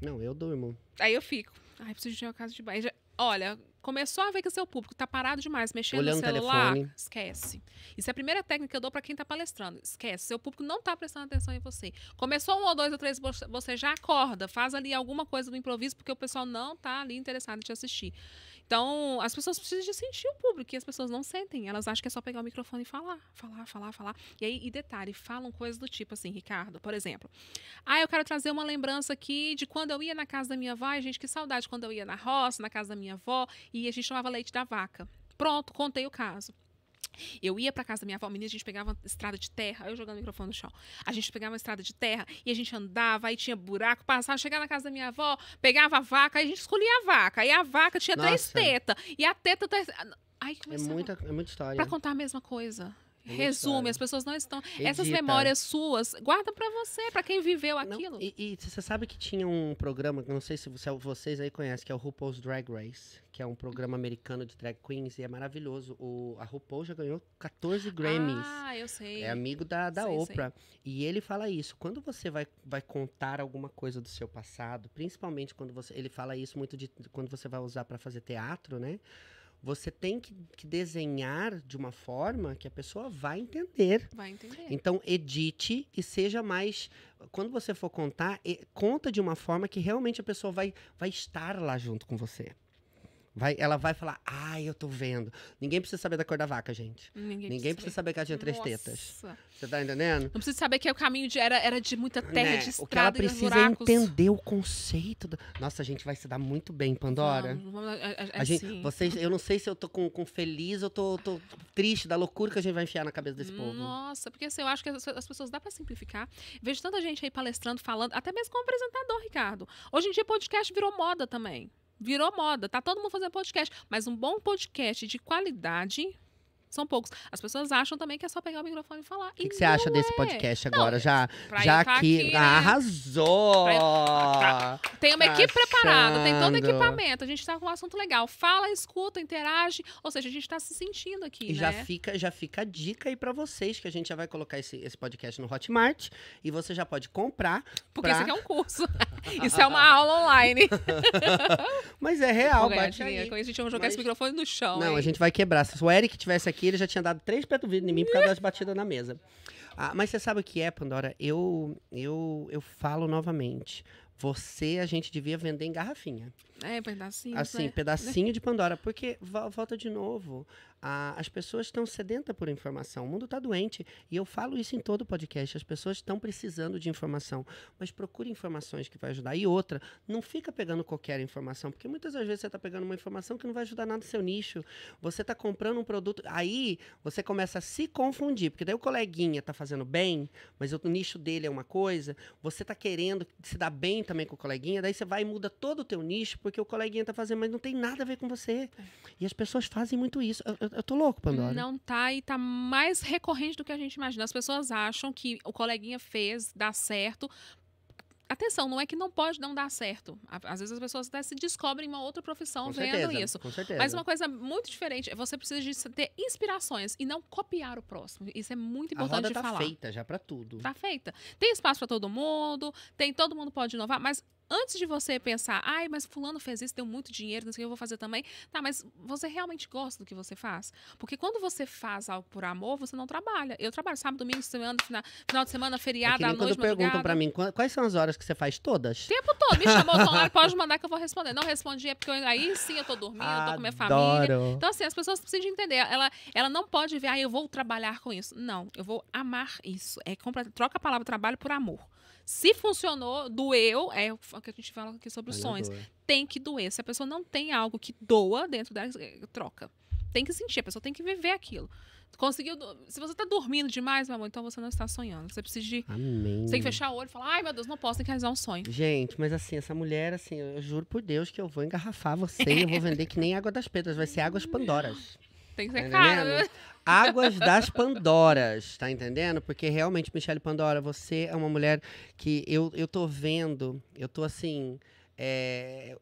Não, eu durmo. Aí eu fico. Ai, preciso de um caso de banho. Já, olha, começou a ver que o seu público tá parado demais, mexendo Olhando no celular, telefone. esquece. Isso é a primeira técnica que eu dou para quem tá palestrando. Esquece, seu público não tá prestando atenção em você. Começou um ou dois ou três, você já acorda, faz ali alguma coisa do improviso, porque o pessoal não tá ali interessado em te assistir. Então, as pessoas precisam de sentir o público, e as pessoas não sentem. Elas acham que é só pegar o microfone e falar, falar, falar, falar. E aí, e detalhe, falam coisas do tipo assim, Ricardo, por exemplo. Ah, eu quero trazer uma lembrança aqui de quando eu ia na casa da minha avó. Ai, gente, que saudade quando eu ia na roça, na casa da minha avó, e a gente tomava leite da vaca. Pronto, contei o caso. Eu ia para casa da minha avó, menina, a gente pegava uma estrada de terra, eu jogando o microfone no chão. A gente pegava uma estrada de terra e a gente andava, aí tinha buraco, passava, chegava na casa da minha avó, pegava a vaca, aí a gente escolhia a vaca. Aí a vaca tinha Nossa. três tetas. E a teta. Tá, aí é começava. É muita, é muita história. Pra contar a mesma coisa. Resume, as pessoas não estão. Edita. Essas memórias suas, guarda para você, para quem viveu aquilo. Não, e, e, você sabe que tinha um programa, não sei se vocês aí conhecem, que é o RuPaul's Drag Race, que é um programa americano de drag queens e é maravilhoso. O, a RuPaul já ganhou 14 Grammys. Ah, eu sei. É amigo da, da sei, Oprah. Sei. E ele fala isso. Quando você vai, vai contar alguma coisa do seu passado, principalmente quando você. Ele fala isso muito de quando você vai usar para fazer teatro, né? você tem que, que, desenhar de uma forma que a pessoa vai entender. Vai entender. Então, edite e seja mais. Quando você for contar, conta de uma forma que realmente a pessoa vai, vai estar lá junto com você. Vai, ela vai falar, ai, eu tô vendo. Ninguém precisa saber da cor da vaca, gente. Ninguém, Ninguém precisa, saber. saber que ela tinha três Nossa. tetas. Você tá entendendo? Não precisa saber que é o caminho de, era, era de muita terra, né? de estrada, O que ela precisa é entender o conceito. Do... Nossa, a gente vai se dar muito bem, Pandora. É, é, é, a gente, assim. vocês, eu não sei se eu tô com, com feliz ou tô, tô, triste da loucura que a gente vai enfiar na cabeça desse povo. Nossa, porque assim, eu acho que as, as pessoas dá pra simplificar. Vejo tanta gente aí palestrando, falando, até mesmo como apresentador, Ricardo. Hoje em dia podcast virou moda também virou moda. Tá todo mundo fazendo podcast, mas um bom podcast de qualidade são poucos. As pessoas acham também que é só pegar o microfone e falar. O que, que, você acha é. desse podcast agora? Não, já já que aqui, né? arrasou! Pra... Tem uma equipe Achando. preparada, tem todo o equipamento. A gente tá com um assunto legal. Fala, escuta, interage. Ou seja, a gente tá se sentindo aqui, e né? já fica, já fica a dica aí para vocês, que a gente já vai colocar esse, esse podcast no Hotmart. E você já pode comprar. Porque pra... isso aqui é um curso. <laughs> isso é uma aula online. Mas é real, bate A gente vai jogar Mas... esse microfone no chão. Não, a gente vai quebrar. Se o Eric tivesse aqui, aqui, ele já tinha dado três preto vidro em mim por causa das batidas na mesa. Ah, mas você sabe o que é, Pandora? Eu, eu, eu falo novamente. Você, a gente devia vender em garrafinha. É, pedacinho. Assim, né? pedacinho de Pandora. Porque, volta de novo, as pessoas estão sedentas por informação. O mundo está doente. E eu falo isso em todo podcast. As pessoas estão precisando de informação. Mas procure informações que vai ajudar. E outra, não fica pegando qualquer informação. Porque muitas das vezes você está pegando uma informação que não vai ajudar nada no seu nicho. Você está comprando um produto. Aí você começa a se confundir. Porque daí o coleguinha está fazendo bem, mas o nicho dele é uma coisa. Você está querendo se dar bem também com o coleguinha. Daí você vai e muda todo o teu nicho porque o coleguinha está fazendo, mas não tem nada a ver com você. É. E as pessoas fazem muito isso. Eu, eu eu tô louco, Pandora. Não tá, e tá mais recorrente do que a gente imagina. As pessoas acham que o coleguinha fez, dá certo, atenção, não é que não pode não dar certo. Às vezes as pessoas até se descobrem uma outra profissão com vendo certeza, isso. Com certeza. Mas uma coisa muito diferente, é você precisa de ter inspirações e não copiar o próximo. Isso é muito importante a roda tá falar. feita já para tudo. Tá feita. Tem espaço para todo mundo, tem todo mundo pode inovar, mas antes de você pensar, ai, mas fulano fez isso, deu muito dinheiro, não sei o que eu vou fazer também. Tá, mas você realmente gosta do que você faz? Porque quando você faz algo por amor, você não trabalha. Eu trabalho sábado, domingo, semana, final, final de semana, feriado, é à noite, quando perguntam para mim, quais são as horas que você faz todas? Tempo todo. Me chamou o <laughs> Tomara, pode mandar que eu vou responder. Não respondi, é porque eu, aí sim eu tô dormindo, eu tô com minha família. Então, assim, as pessoas precisam entender. Ela, ela não pode ver, ah, eu vou trabalhar com isso. Não, eu vou amar isso. É troca a palavra trabalho por amor. Se funcionou, doeu, é o que a gente fala aqui sobre os sonhos. É. Tem que doer. Se a pessoa não tem algo que doa dentro da é, troca, tem que sentir, a pessoa tem que viver aquilo. Conseguiu. Se você tá dormindo demais, meu amor, então você não está sonhando. Você precisa de. Amém. Você tem que fechar o olho e falar, ai meu Deus, não posso, tem que realizar um sonho. Gente, mas assim, essa mulher, assim, eu juro por Deus que eu vou engarrafar você e eu vou vender que nem água das pedras, vai ser águas pandoras. Tem que ser é, tá caro. Né? Águas das Pandoras, tá entendendo? Porque realmente, Michelle Pandora, você é uma mulher que eu, eu tô vendo, eu tô assim, é,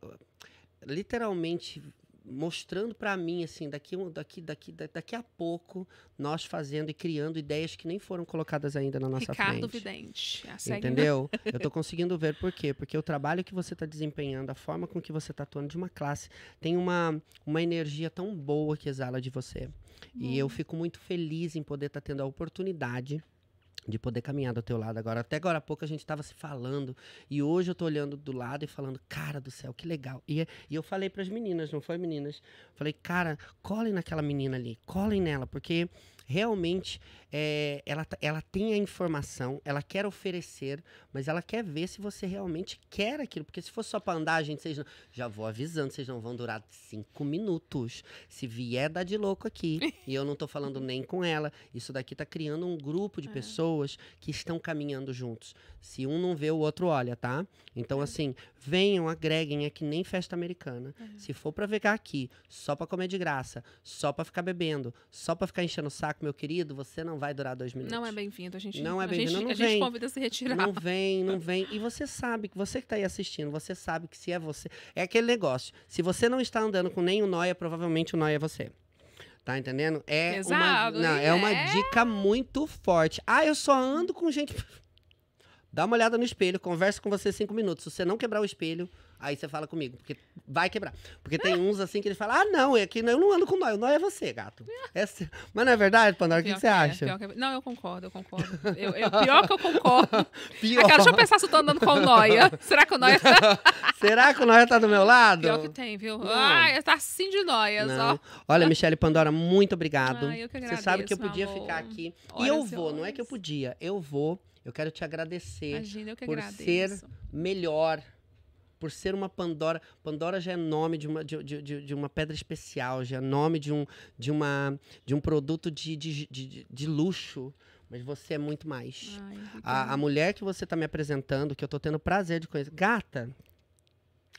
literalmente mostrando para mim assim daqui daqui daqui daqui a pouco nós fazendo e criando ideias que nem foram colocadas ainda na nossa Ricardo frente. Vidente. A entendeu? <laughs> eu tô conseguindo ver por quê? Porque o trabalho que você está desempenhando, a forma com que você está atuando de uma classe tem uma uma energia tão boa que exala de você. Hum. E eu hum. fico muito feliz em poder estar tá tendo a oportunidade de poder caminhar do teu lado agora. Até agora há pouco a gente estava se falando e hoje eu tô olhando do lado e falando, cara do céu, que legal. E, e eu falei para as meninas, não foi meninas? Falei, cara, colhem naquela menina ali, colhem nela, porque realmente é, ela, tá, ela tem a informação, ela quer oferecer, mas ela quer ver se você realmente quer aquilo. Porque se for só pra andar, a gente, vocês não, já vou avisando, vocês não vão durar cinco minutos. Se vier dá de louco aqui, e eu não tô falando nem com ela, isso daqui tá criando um grupo de é. pessoas que estão caminhando juntos. Se um não vê, o outro olha, tá? Então, é. assim, venham, agreguem, é que nem festa americana. É. Se for pra ficar aqui, só pra comer de graça, só pra ficar bebendo, só pra ficar enchendo o saco, meu querido, você não vai durar dois minutos. Não é bem-vindo, a gente não é bem-vindo. Não, a gente convida a se retirar. Não vem, não <laughs> vem. E você sabe, você que está aí assistindo, você sabe que se é você. É aquele negócio. Se você não está andando com nenhum nóia, é provavelmente o nóia é você. Tá entendendo? É uma, não, é uma é. dica muito forte. Ah, eu só ando com gente. <laughs> Dá uma olhada no espelho, conversa com você cinco minutos. Se você não quebrar o espelho, Aí você fala comigo, porque vai quebrar. Porque tem <laughs> uns assim que ele fala: ah, não, é que eu não ando com noia, o nó é você, gato. É Mas não é verdade, Pandora? O que, que, você é, acha? Que... É. Não, eu concordo, eu concordo. Eu, eu, pior que eu concordo. <laughs> Pior. Agora, deixa eu pensar se eu tô andando com o Noia. <laughs> Será que o Noia. Tá Será que o Noia tá do meu lado? Pior que tem, viu? Ah, tá assim de Noias, ó. Olha, Michelle Pandora, muito obrigado. eu que agradeço, você sabe que eu podia amor. ficar aqui. Olha e eu vou, olhos. não é que eu podia, eu vou. Eu quero te agradecer Imagina, eu que por agradeço. ser melhor por ser uma Pandora. Pandora já é nome de uma, de, de, de uma pedra especial, já é nome de um, de uma, de um produto de, de, de, de luxo. Mas você é muito mais. Ai, a, a, mulher que você está me apresentando, que eu estou tendo prazer de conhecer. Gata,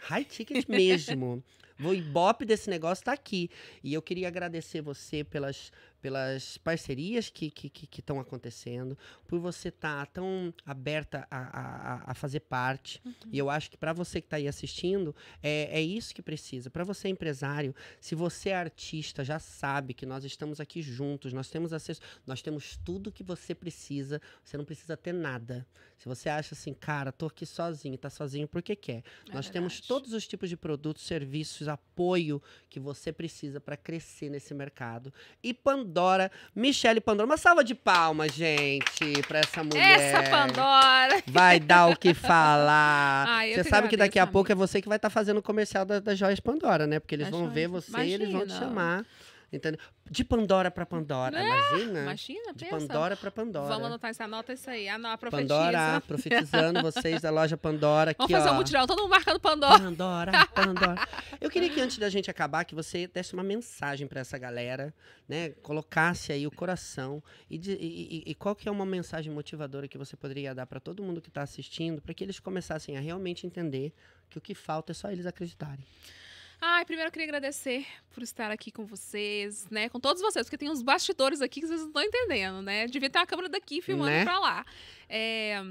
high ticket <laughs> mesmo. o ibope desse negócio está aqui. E eu queria agradecer você pelas, pelas parcerias que estão que, que, que acontecendo, por você estar tá tão aberta a, a, a fazer parte. Uhum. E eu acho que para você que está aí assistindo, é, é isso que precisa. Para você, empresário, se você é artista, já sabe que nós estamos aqui juntos, nós temos acesso, nós temos tudo que você precisa, você não precisa ter nada. Se você acha assim, cara, tô aqui sozinho, tá sozinho porque quer. É? é nós verdade. temos todos os tipos de produtos, serviços, apoio que você precisa para crescer nesse mercado. E quando Dora, Michele Pandora. Uma salva de palmas, gente, pra essa mulher. Essa Pandora! Vai dar o que <laughs> falar. Ai, você sabe que daqui a pouco é você que vai estar tá fazendo o comercial da, da Joias Pandora, né? Porque eles vão ver você Imagina. e eles vão te chamar. Entendeu? De Pandora para Pandora, é, imagina? Imagina, De pensa. Pandora para Pandora. Vamos anotar essa nota isso aí. Anota, profetiza. Pandora, profetizando vocês da loja Pandora. Vamos fazer ó. um mutirão, todo mundo marcando Pandora. Pandora, Pandora. Eu queria que antes da gente acabar, que você desse uma mensagem para essa galera, né? Colocasse aí o coração. E, de, e, e, e, qual que é uma mensagem motivadora que você poderia dar para todo mundo que está assistindo, para que eles começassem a realmente entender que o que falta é só eles acreditarem. Ai, primeiro eu queria agradecer por estar aqui com vocês, né? Com todos vocês, porque tem uns bastidores aqui que vocês não estão entendendo, né? Devia ter uma câmera daqui filmando né? pra lá. É.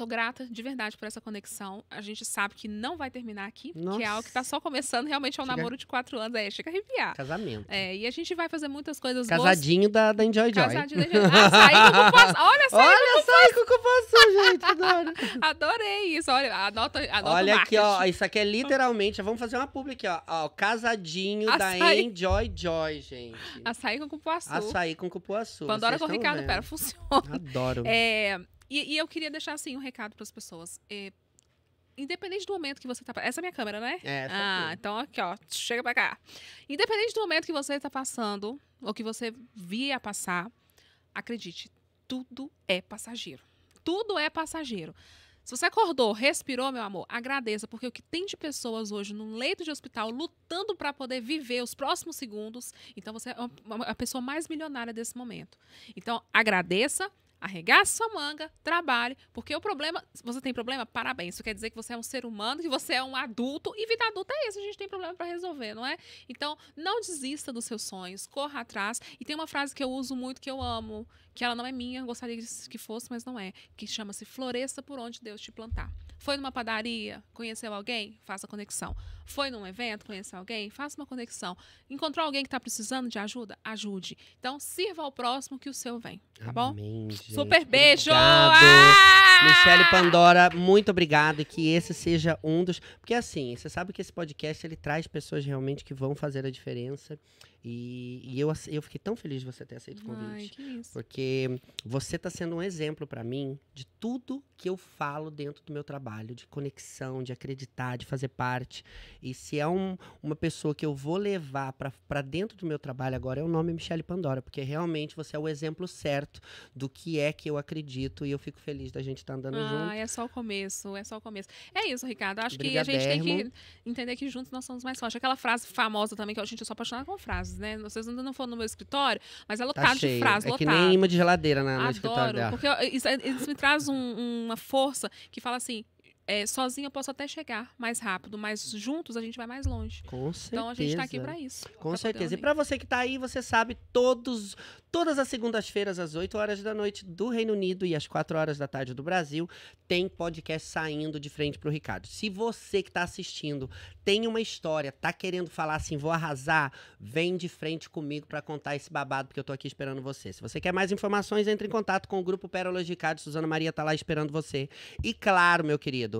Tô grata de verdade por essa conexão. A gente sabe que não vai terminar aqui, Nossa. que é algo que tá só começando. Realmente é um chega... namoro de quatro anos. É, chega a arrepiar. Casamento. É, e a gente vai fazer muitas coisas Casadinho boas. Da, da Enjoy Joy. Casadinho da Enjoy Joy. Ah, saí com Olha, saí Olha, saí com cupuaçu, gente. Adoro. <laughs> Adorei isso. Olha, anota, anota Olha aqui, ó. Isso aqui é literalmente... Vamos fazer uma publi aqui, ó. ó casadinho Açaí. da Enjoy Joy, gente. Açaí com cupuaçu. Açaí com cupuaçu. Pandora com Ricardo Pera. Funciona. Adoro. É... E, e eu queria deixar, assim, um recado para as pessoas. É, independente do momento que você tá. Essa é a minha câmera, né? É, essa Ah, aqui. então aqui, ó. Chega para cá. Independente do momento que você está passando, ou que você via passar, acredite, tudo é passageiro. Tudo é passageiro. Se você acordou, respirou, meu amor, agradeça, porque o que tem de pessoas hoje num leito de hospital lutando para poder viver os próximos segundos, então você é a pessoa mais milionária desse momento. Então, agradeça, arregasse sua manga, trabalhe, porque o problema, você tem problema, parabéns. Isso quer dizer que você é um ser humano, que você é um adulto, e vida adulta é isso, a gente tem problema para resolver, não é? Então, não desista dos seus sonhos, corra atrás. E tem uma frase que eu uso muito que eu amo, que ela não é minha, gostaria que fosse, mas não é, que chama-se Floresça por onde Deus te plantar. Foi numa padaria, conheceu alguém? Faça conexão. Foi num evento, conheceu alguém? Faça uma conexão. Encontrou alguém que está precisando de ajuda? Ajude. Então, sirva ao próximo que o seu vem, tá bom? gente. Super beijo! Ah! Michele Pandora, muito obrigado e que esse seja um dos... Porque assim, você sabe que esse podcast, ele traz pessoas realmente que vão fazer a diferença e, e, eu, eu fiquei tão feliz de você ter aceito o convite. Ai, porque você está sendo um exemplo para mim de tudo que eu falo dentro do meu trabalho, de conexão, de acreditar, de fazer parte. E se é um, uma pessoa que eu vou levar para dentro do meu trabalho agora, é o nome Michele Pandora, porque realmente você é o exemplo certo do que é que eu acredito e eu fico feliz da gente estar tá andando ah, junto. Ah, é só o começo, é só o começo. É isso, Ricardo. Acho que a gente tem que entender que juntos nós somos mais fortes. Aquela frase famosa também que a gente é só apaixonada com frase frases, né? Vocês ainda não foram no meu escritório, mas é lotado tá de frases, é lotado. que nem imã de geladeira na, Adoro, escritório dela. porque isso, é, isso me traz um, uma força que fala assim, é, sozinho eu posso até chegar mais rápido, mas juntos a gente vai mais longe. Com certeza. Então a gente está aqui para isso. Com tá certeza. E para você que está aí, você sabe, todos, todas as segundas-feiras, às 8 horas da noite do Reino Unido e às 4 horas da tarde do Brasil, tem podcast saindo de frente para o Ricardo. Se você que está assistindo tem uma história, tá querendo falar assim, vou arrasar, vem de frente comigo para contar esse babado, porque eu tô aqui esperando você. Se você quer mais informações, entre em contato com o grupo Pérolas Ricardo. Suzana Maria tá lá esperando você. E claro, meu querido,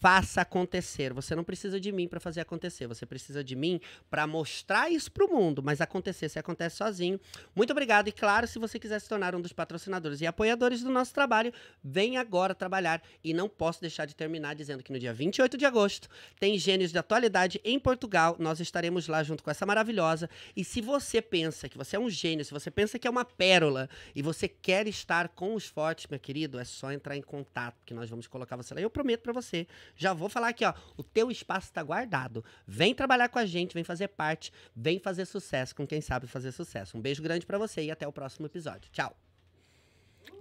faça acontecer. Você não precisa de mim para fazer acontecer. Você precisa de mim para mostrar isso para o mundo. Mas acontecer se acontece sozinho. Muito obrigado. E claro, se você quiser se tornar um dos patrocinadores e apoiadores do nosso trabalho, vem agora trabalhar. E não posso deixar de terminar dizendo que no dia 28 de agosto tem Gênios de Atualidade em Portugal. Nós estaremos lá junto com essa maravilhosa. E se você pensa que você é um gênio, se você pensa que é uma pérola e você quer estar com os fortes, meu querido, é só entrar em contato que nós vamos colocar você lá. Eu prometo para você já vou falar aqui, ó. O teu espaço tá guardado. Vem trabalhar com a gente, vem fazer parte, vem fazer sucesso com quem sabe fazer sucesso. Um beijo grande para você e até o próximo episódio. Tchau.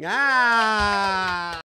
Ah!